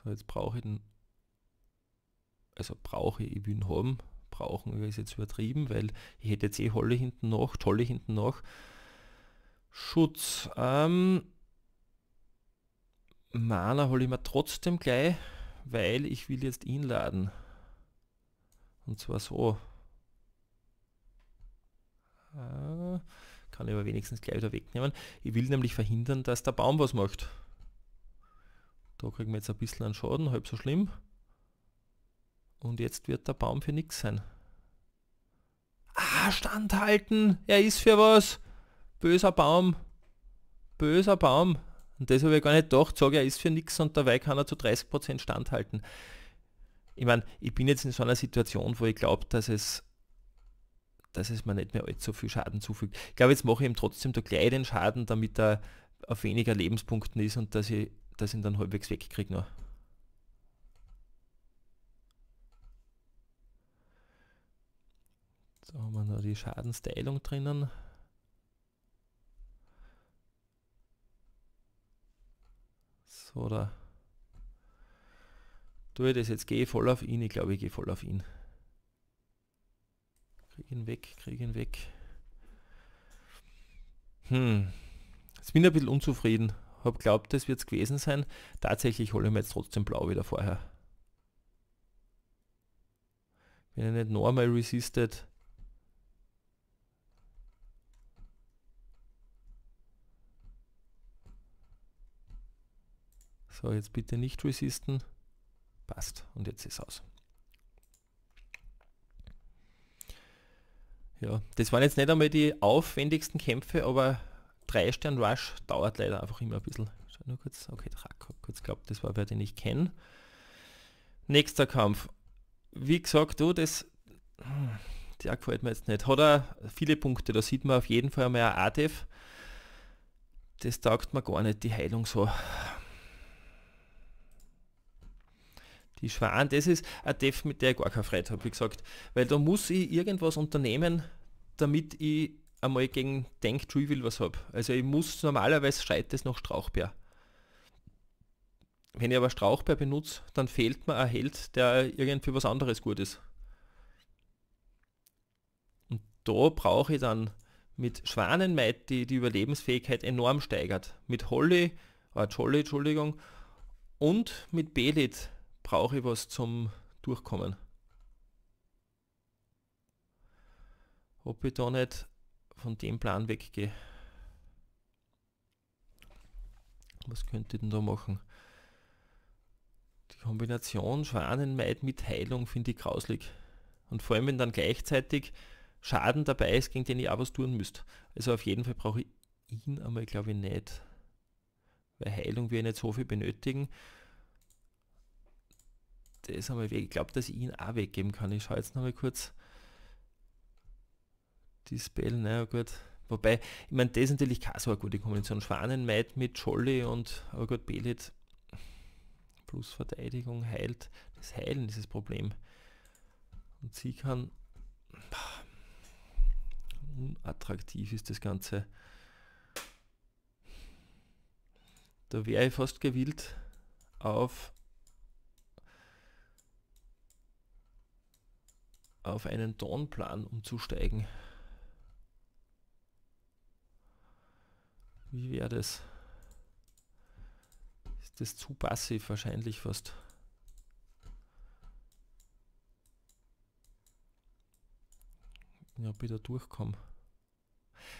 Speaker 1: So, jetzt brauche ich den, also brauche ich, ich will ihn haben, brauchen ist jetzt übertrieben, weil ich hätte jetzt eh Holle hinten noch, Tolle hinten noch. Schutz, ähm, Mana hole ich mir trotzdem gleich, weil ich will jetzt ihn laden. Und zwar so. Äh, kann ich aber wenigstens gleich wieder wegnehmen. Ich will nämlich verhindern, dass der Baum was macht. Da kriegen wir jetzt ein bisschen an Schaden, halb so schlimm. Und jetzt wird der Baum für nichts sein. Ah, standhalten! Er ist für was! Böser Baum! Böser Baum! Und das habe ich gar nicht gedacht, sage er ist für nichts und dabei kann er zu 30% Prozent standhalten. Ich meine, ich bin jetzt in so einer Situation, wo ich glaube, dass es dass es mir nicht mehr allzu viel Schaden zufügt. Ich glaube, jetzt mache ich ihm trotzdem da gleich den Schaden, damit er auf weniger Lebenspunkten ist und dass ich, dass ich ihn dann halbwegs wegkriege noch. Da haben wir noch die Schadensteilung drinnen. So, da tue ich das jetzt, gehe voll auf ihn, ich glaube, ich gehe voll auf ihn. Krieg ihn weg, krieg ihn weg. Hm. Jetzt bin ich ein bisschen unzufrieden. Hab glaubt, das wird es gewesen sein. Tatsächlich hole ich mir jetzt trotzdem blau wieder vorher. Wenn er nicht normal resistet. So, jetzt bitte nicht resisten. Passt. Und jetzt ist aus. Ja, das waren jetzt nicht einmal die aufwendigsten Kämpfe, aber 3-Stern-Rush dauert leider einfach immer ein bisschen. Schau nur kurz, okay, Drak, kurz glaubt, das war wer, den ich kenne. Nächster Kampf. Wie gesagt, du, das, der gefällt mir jetzt nicht. Hat er viele Punkte, da sieht man auf jeden Fall einmal ein ATEF. Das taugt mir gar nicht, die Heilung so. die Schwan, ah, das ist ein Def, mit der ich gar keine Freude habe, wie gesagt. Weil da muss ich irgendwas unternehmen, damit ich einmal gegen Tank Trivial was habe. Also ich muss normalerweise schreit es noch Strauchbär. Wenn ich aber Strauchbär benutze, dann fehlt mir ein Held, der irgendwie was anderes gut ist. Und da brauche ich dann mit Schwanenmeid, die die Überlebensfähigkeit enorm steigert. Mit Holly, äh, Jolly, Entschuldigung, und mit Belit, brauche ich was zum Durchkommen. Ob ich da nicht von dem Plan weggehe. Was könnte ich denn da machen? Die Kombination Schwanenmeid mit Heilung finde ich grauslig. Und vor allem, wenn dann gleichzeitig Schaden dabei ist, gegen den ich auch was tun müsste. Also auf jeden Fall brauche ich ihn einmal, glaube ich, nicht. Weil Heilung wir nicht so viel benötigen ist einmal weg. Ich glaube, dass ich ihn auch weggeben kann. Ich schaue jetzt noch mal kurz. Die Spell, naja gut. Wobei, ich meine, das ist natürlich keine so eine gute Kombination. Schwanenmaid mit Jolly und, aber gut, Belit plus Verteidigung heilt. Das Heilen ist das Problem. Und sie kann... Boah, unattraktiv ist das Ganze. Da wäre ich fast gewillt auf auf einen Tonplan umzusteigen. Wie wäre das? Ist das zu passiv wahrscheinlich fast? Ja, ob ich da durchkomme.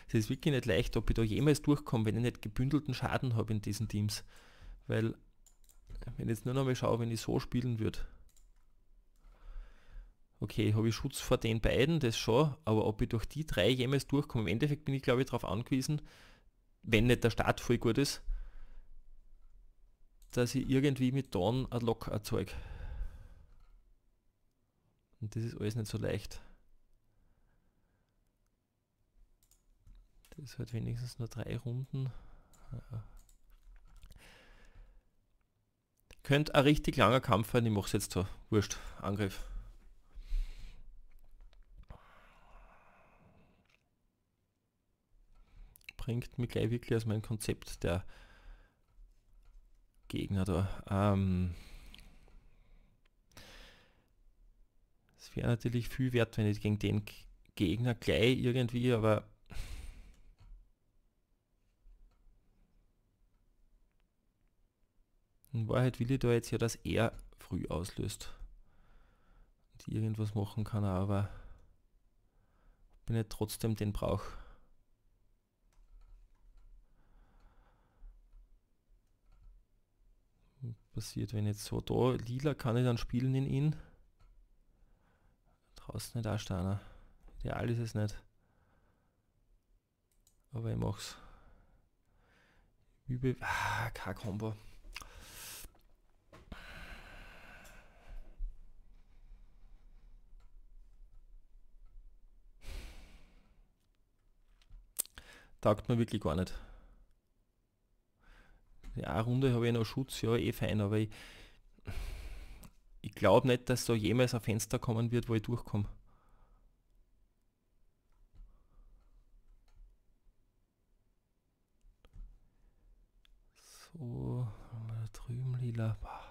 Speaker 1: Es ist wirklich nicht leicht, ob ich da jemals durchkomme, wenn ich nicht gebündelten Schaden habe in diesen Teams. Weil, wenn ich jetzt nur noch mal schaue, wenn ich so spielen würde okay, habe ich Schutz vor den beiden, das schon, aber ob ich durch die drei jemals durchkomme, im Endeffekt bin ich glaube ich darauf angewiesen, wenn nicht der Start voll gut ist, dass ich irgendwie mit Dawn ein Lock erzeuge. Und das ist alles nicht so leicht. Das hat wenigstens nur drei Runden. Ja. Könnte ein richtig langer Kampf werden, ich mache es jetzt so. Wurscht, Angriff. bringt mich gleich wirklich aus meinem Konzept der Gegner da. Ähm, es wäre natürlich viel wert, wenn ich gegen den Gegner gleich irgendwie, aber in Wahrheit will ich da jetzt ja, dass er früh auslöst und irgendwas machen kann, aber bin ich trotzdem den brauche. passiert, wenn jetzt so da lila kann ich dann spielen in ihn. Draußen nicht auch einer. Ideal ist es nicht. Aber ich mach's. Übel. Ah, kein Kombo. Taugt mir wirklich gar nicht ja, eine Runde habe ich noch Schutz, ja, eh fein, aber ich, ich glaube nicht, dass da jemals ein Fenster kommen wird, wo ich durchkomme. So, da drüben lila. Boah.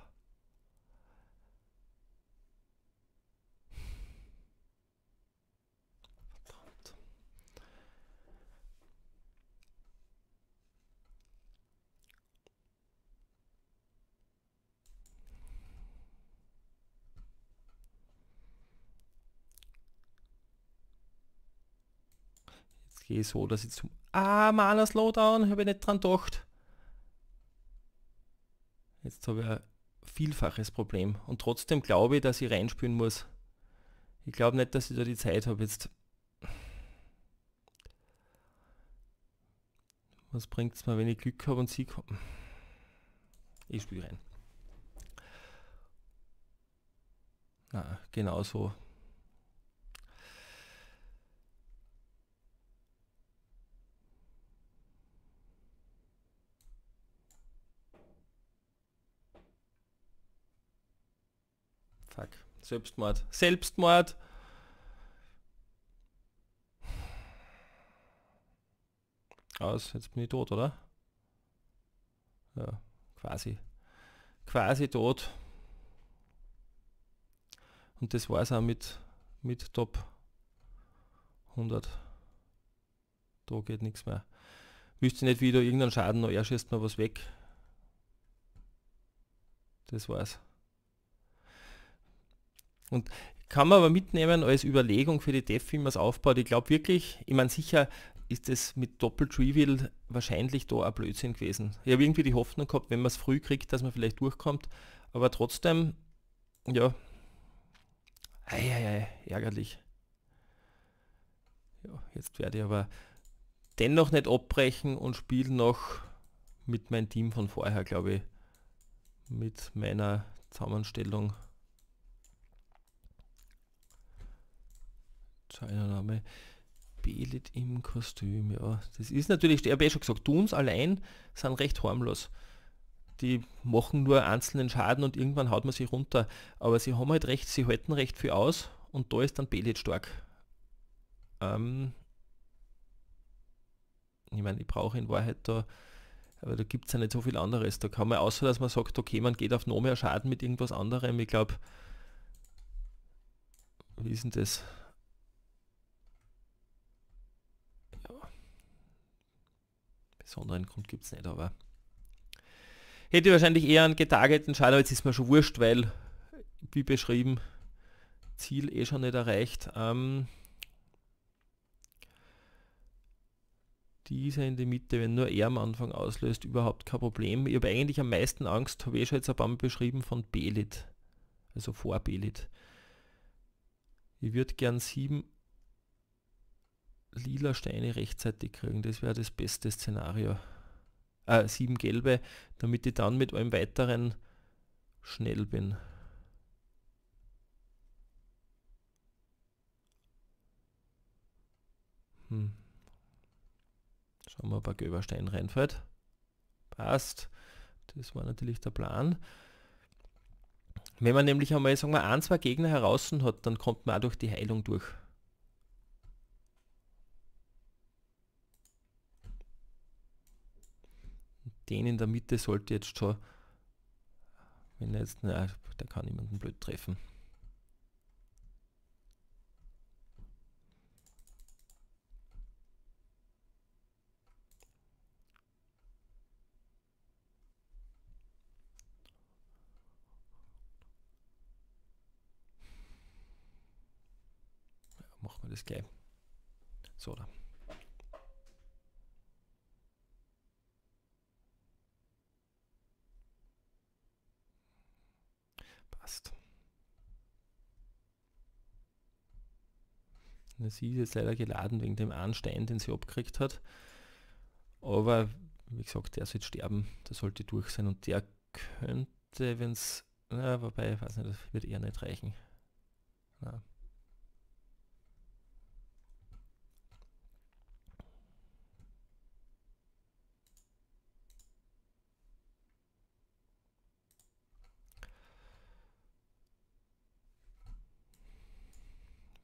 Speaker 1: gehe so, dass ich zum... Ah, Mana Slowdown, habe ich nicht dran gedacht. Jetzt habe ich ein vielfaches Problem. Und trotzdem glaube ich, dass ich reinspielen muss. Ich glaube nicht, dass ich da die Zeit habe jetzt. Was bringt es mir, wenn ich Glück habe und Sieg habe? Ich spiele rein. Na, genau so Selbstmord. Selbstmord. Aus, jetzt bin ich tot, oder? Ja, quasi. Quasi tot. Und das war es auch mit, mit Top 100. Da geht nichts mehr. Wüsste nicht, wie da irgendeinen Schaden noch erst mal was weg. Das war's. Und kann man aber mitnehmen als Überlegung für die Dev, wie man es aufbaut. Ich glaube wirklich, ich meine sicher ist es mit Doppel-Trivial wahrscheinlich da ein Blödsinn gewesen. Ich habe irgendwie die Hoffnung gehabt, wenn man es früh kriegt, dass man vielleicht durchkommt. Aber trotzdem, ja, ei, ärgerlich. Ja, jetzt werde ich aber dennoch nicht abbrechen und spiele noch mit meinem Team von vorher, glaube ich, mit meiner Zusammenstellung Teilnahme. Belit im Kostüm, ja. Das ist natürlich, ich habe ja schon gesagt, Duns allein sind recht harmlos. Die machen nur einzelnen Schaden und irgendwann haut man sie runter. Aber sie haben halt recht, sie halten recht viel aus und da ist dann Belit stark. Ähm ich meine, ich brauche in Wahrheit da, aber da gibt es ja nicht so viel anderes. Da kann man außer, dass man sagt, okay, man geht auf noch mehr Schaden mit irgendwas anderem. Ich glaube, wie ist denn das? Besonderen Grund gibt es nicht, aber hätte wahrscheinlich eher einen getargeten Schaden, aber jetzt ist mir schon wurscht, weil, wie beschrieben, Ziel eh schon nicht erreicht. Ähm, dieser in die Mitte, wenn nur er am Anfang auslöst, überhaupt kein Problem. Ich habe eigentlich am meisten Angst, habe ich eh schon jetzt ein paar Mal beschrieben, von Belit. Also vor Belit. Ich würde gern 7, lila Steine rechtzeitig kriegen. Das wäre das beste Szenario. Äh, sieben gelbe, damit ich dann mit einem weiteren schnell bin. Hm. Schauen wir, ob ein gelber Stein reinfällt. Passt. Das war natürlich der Plan. Wenn man nämlich einmal, sagen wir, ein, zwei Gegner heraus hat, dann kommt man auch durch die Heilung durch. den in der Mitte sollte jetzt schon, wenn er jetzt, na, der kann niemanden blöd treffen. Ja, machen wir das gleich. So, da. Sie ist jetzt leider geladen wegen dem einen Stein, den sie abgekriegt hat. Aber wie gesagt, der sollte sterben, der sollte durch sein und der könnte, wenn es, na, wobei, ich weiß nicht, das wird eher nicht reichen. Na.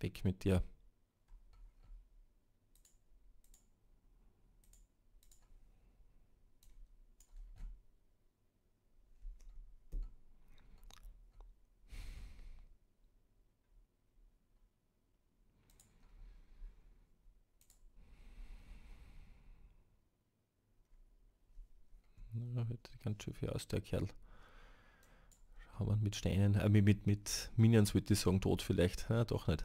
Speaker 1: Weg mit dir. schon viel aus, der Kerl. Haben wir mit Steinen, äh, mit, mit Minions würde ich sagen, tot vielleicht. Na, doch nicht.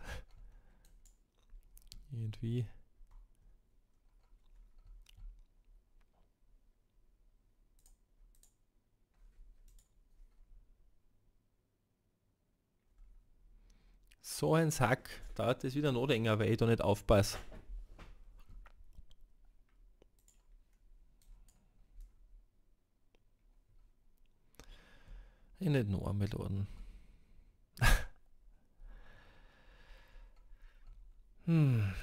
Speaker 1: Irgendwie. So ein Sack, da hat es wieder noch enger, weil ich da nicht aufpasse. In den noah hm.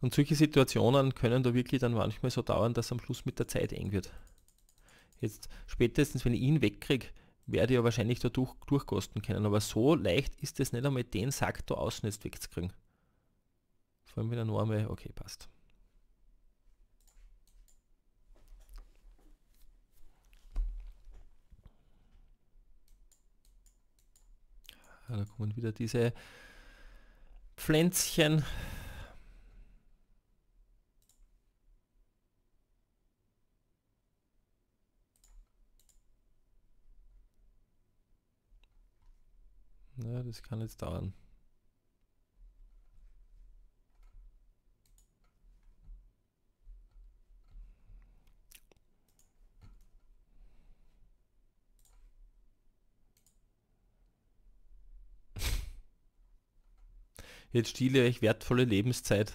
Speaker 1: Und solche Situationen können da wirklich dann manchmal so dauern, dass am Schluss mit der Zeit eng wird. Jetzt spätestens, wenn ich ihn wegkriege, werde ich ja wahrscheinlich da durch, durchkosten können. Aber so leicht ist es nicht einmal, den Sack da außen jetzt wegzukriegen. Vor allem wieder Norme. Okay, passt. da kommen wieder diese Pflänzchen. Ja, das kann jetzt dauern. jetzt stiele ich wertvolle Lebenszeit.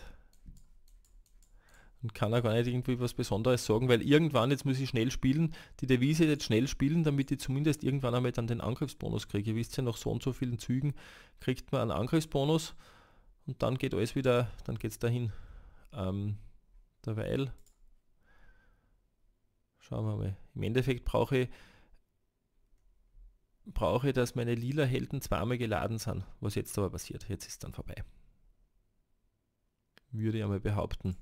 Speaker 1: Und kann auch gar nicht irgendwie was Besonderes sagen, weil irgendwann, jetzt muss ich schnell spielen, die Devise jetzt schnell spielen, damit ich zumindest irgendwann einmal dann den Angriffsbonus kriege. Ihr wisst ja, nach so und so vielen Zügen kriegt man einen Angriffsbonus und dann geht alles wieder, dann geht es dahin. Ähm, derweil, schauen wir mal, im Endeffekt brauche ich brauche, dass meine lila Helden zweimal geladen sind. Was jetzt aber passiert. Jetzt ist dann vorbei. Würde ich einmal behaupten.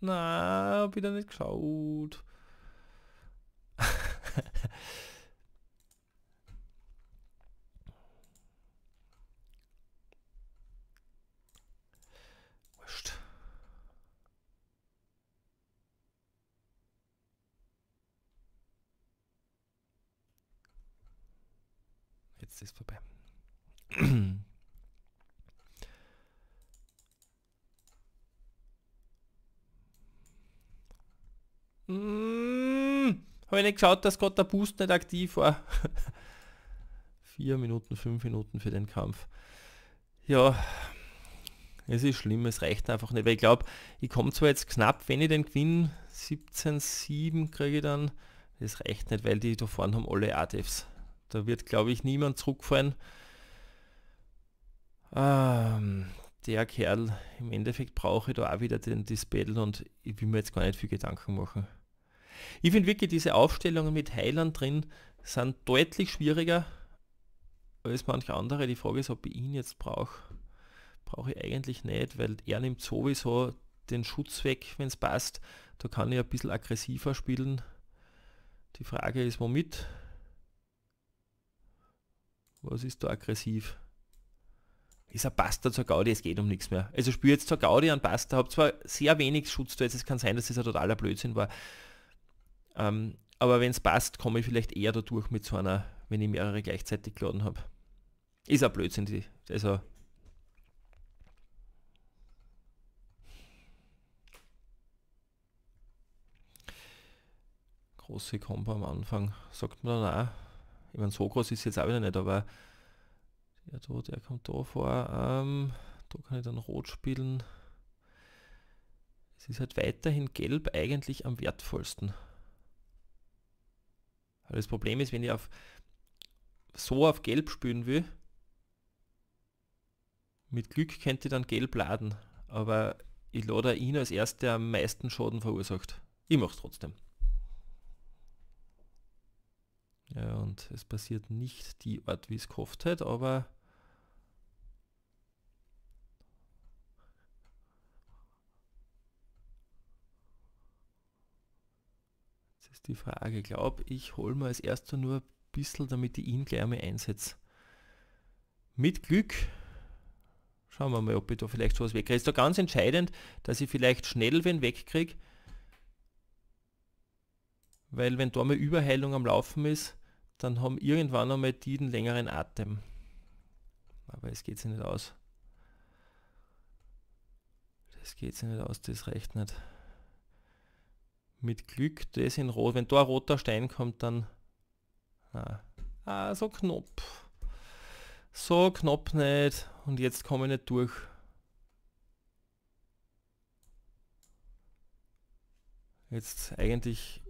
Speaker 1: Na, wieder nicht geschaut. Taste ist vorbei. mmh, Habe ich nicht geschaut, dass Gott der Boost nicht aktiv war. Vier Minuten, fünf Minuten für den Kampf. Ja, es ist schlimm, es reicht einfach nicht, weil ich glaube, ich komme zwar jetzt knapp, wenn ich den Gewinn 17-7 kriege dann, das reicht nicht, weil die da vorne haben alle ATFs. Da wird, glaube ich, niemand zurückfallen. Ähm, der Kerl, im Endeffekt brauche ich da auch wieder den Dispel und ich will mir jetzt gar nicht viel Gedanken machen. Ich finde wirklich, diese Aufstellungen mit Heiland drin sind deutlich schwieriger als manche andere. Die Frage ist, ob ich ihn jetzt brauche. Brauche ich eigentlich nicht, weil er nimmt sowieso den Schutz weg, wenn es passt. Da kann ich ein bisschen aggressiver spielen. Die Frage ist, womit? Was ist da aggressiv? Ist ein Pasta zur Gaudi, es geht um nichts mehr. Also spür jetzt zur Gaudi an Pasta, habe zwar sehr wenig Schutz da jetzt, es kann sein, dass das ein totaler Blödsinn war. Ähm, aber wenn es passt, komme ich vielleicht eher dadurch mit so einer, wenn ich mehrere gleichzeitig geladen habe. Ist ein Blödsinn, die, also große Kombo am Anfang, sagt man dann auch ich meine, so groß ist jetzt auch wieder nicht, aber der, da, der kommt da vor. Ähm, da kann ich dann rot spielen. Es ist halt weiterhin gelb eigentlich am wertvollsten. Aber das Problem ist, wenn ich auf so auf gelb spielen will, mit Glück könnte ich dann gelb laden. Aber ich lade ihn als erst, der am meisten Schaden verursacht. Ich mache es trotzdem. Ja, und es passiert nicht die Art, wie es gehofft hat, aber jetzt ist die Frage, glaube ich, hole mir als erster nur ein bisschen, damit die ihn gleich einmal einsetze. Mit Glück schauen wir mal, ob ich da vielleicht sowas wegkriege. Ist da ganz entscheidend, dass ich vielleicht schnell wen wegkriege, weil wenn da mal Überheilung am Laufen ist, dann haben irgendwann einmal die einen längeren Atem. Aber es geht sich nicht aus. Das geht sich nicht aus, das reicht nicht. Mit Glück, das in Rot. Wenn da ein roter Stein kommt, dann... Ah, ah so knapp. So knapp nicht. Und jetzt komme ich nicht durch. Jetzt eigentlich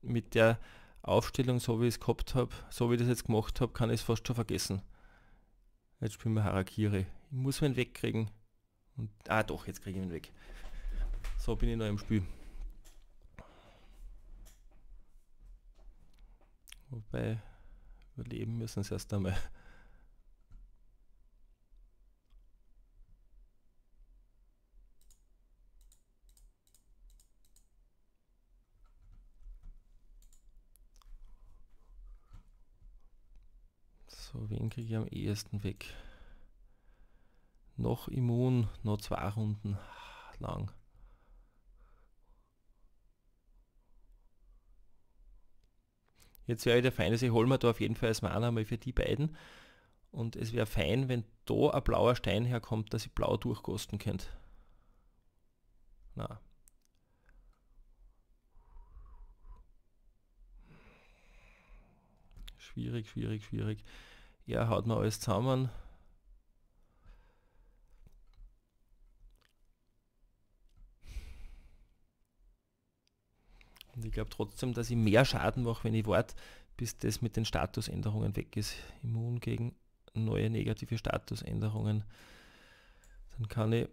Speaker 1: mit der Aufstellung, so wie ich es gehabt habe, so wie ich das jetzt gemacht habe, kann ich es fast schon vergessen. Jetzt spielen wir Harakiri. Ich muss ihn wegkriegen. Und, ah doch, jetzt kriege ich ihn weg. So bin ich noch im Spiel. Wobei, überleben müssen sie erst einmal. So, wen kriege ich am ehesten weg? Noch immun, noch zwei Runden ah, lang. Jetzt wäre der fein, also ich hole mir da auf jeden Fall erstmal einen einmal für die beiden. Und es wäre fein, wenn da ein blauer Stein herkommt, dass ich blau durchkosten könnte. Na. Schwierig, schwierig, schwierig. Ja, haut mal alles zusammen. Und ich glaube trotzdem, dass ich mehr Schaden mache, wenn ich warte, bis das mit den Statusänderungen weg ist. Immun gegen neue negative Statusänderungen. Dann kann ich...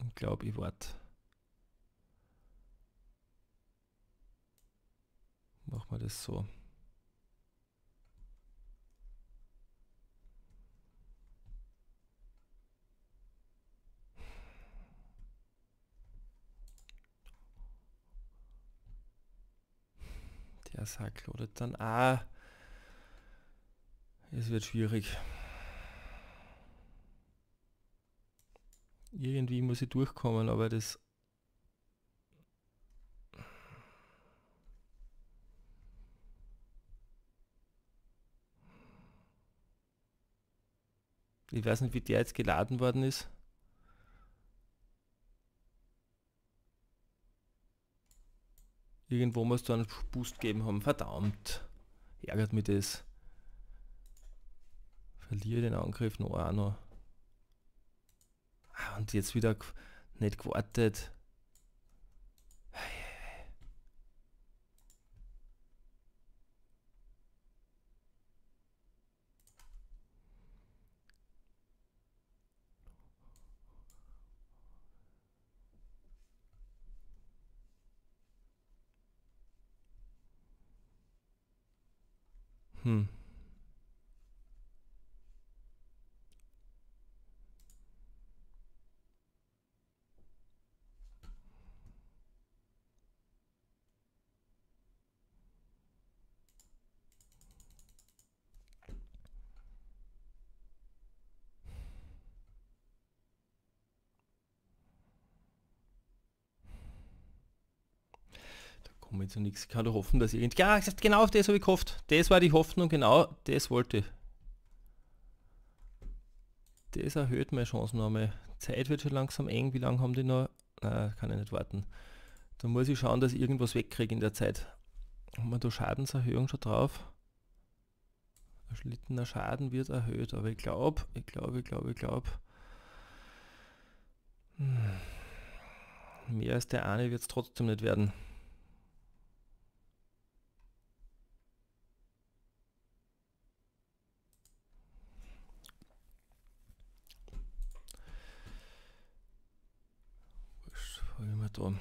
Speaker 1: Ich glaube, ich warte. Machen wir das so. Der Sack lodet dann. Ah, es wird schwierig. Irgendwie muss ich durchkommen, aber das Ich weiß nicht, wie der jetzt geladen worden ist. Irgendwo muss da einen Boost geben haben. Verdammt. Ärgert mich das. Verliere den Angriff noch auch noch. Ah, und jetzt wieder nicht gewartet. mir zu nichts. Ich kann doch hoffen, dass irgend... Ja, genau auf das habe ich gehofft. Das war die Hoffnung, genau das wollte Das erhöht meine Chancen nochmal. Zeit wird schon langsam eng. Wie lange haben die noch? Na, kann ich nicht warten. Da muss ich schauen, dass ich irgendwas wegkriege in der Zeit. Haben wir da Schadenserhöhung schon drauf? Erschlittener Schaden wird erhöht, aber ich glaube, ich glaube, ich glaube, ich glaube. Hm. Mehr als der eine wird es trotzdem nicht werden. wollen wir da?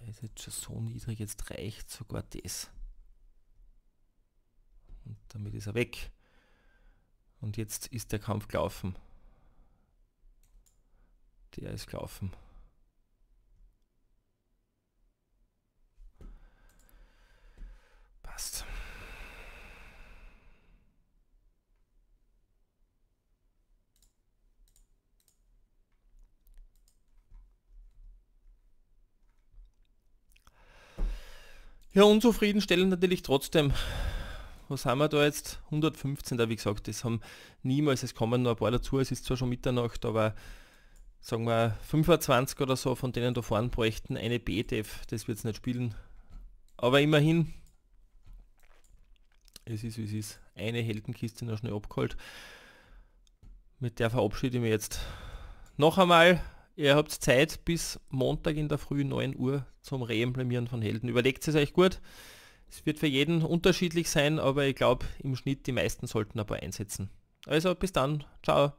Speaker 1: Der ist jetzt schon so niedrig, jetzt reicht sogar das. Und damit ist er weg. Und jetzt ist der Kampf gelaufen. Der ist gelaufen. Passt. Ja, unzufriedenstellend natürlich trotzdem. Was haben wir da jetzt? 115, da wie gesagt, das haben niemals, es kommen noch ein paar dazu, es ist zwar schon Mitternacht, aber sagen wir 25 oder so von denen da vorne bräuchten eine BTF, das wird es nicht spielen. Aber immerhin, es ist wie es ist, eine Heldenkiste noch schnell abgeholt. Mit der verabschiede ich mich jetzt noch einmal. Ihr habt Zeit bis Montag in der Früh 9 Uhr zum Reimplementieren von Helden. Überlegt es euch gut. Es wird für jeden unterschiedlich sein, aber ich glaube im Schnitt die meisten sollten ein paar einsetzen. Also bis dann. Ciao.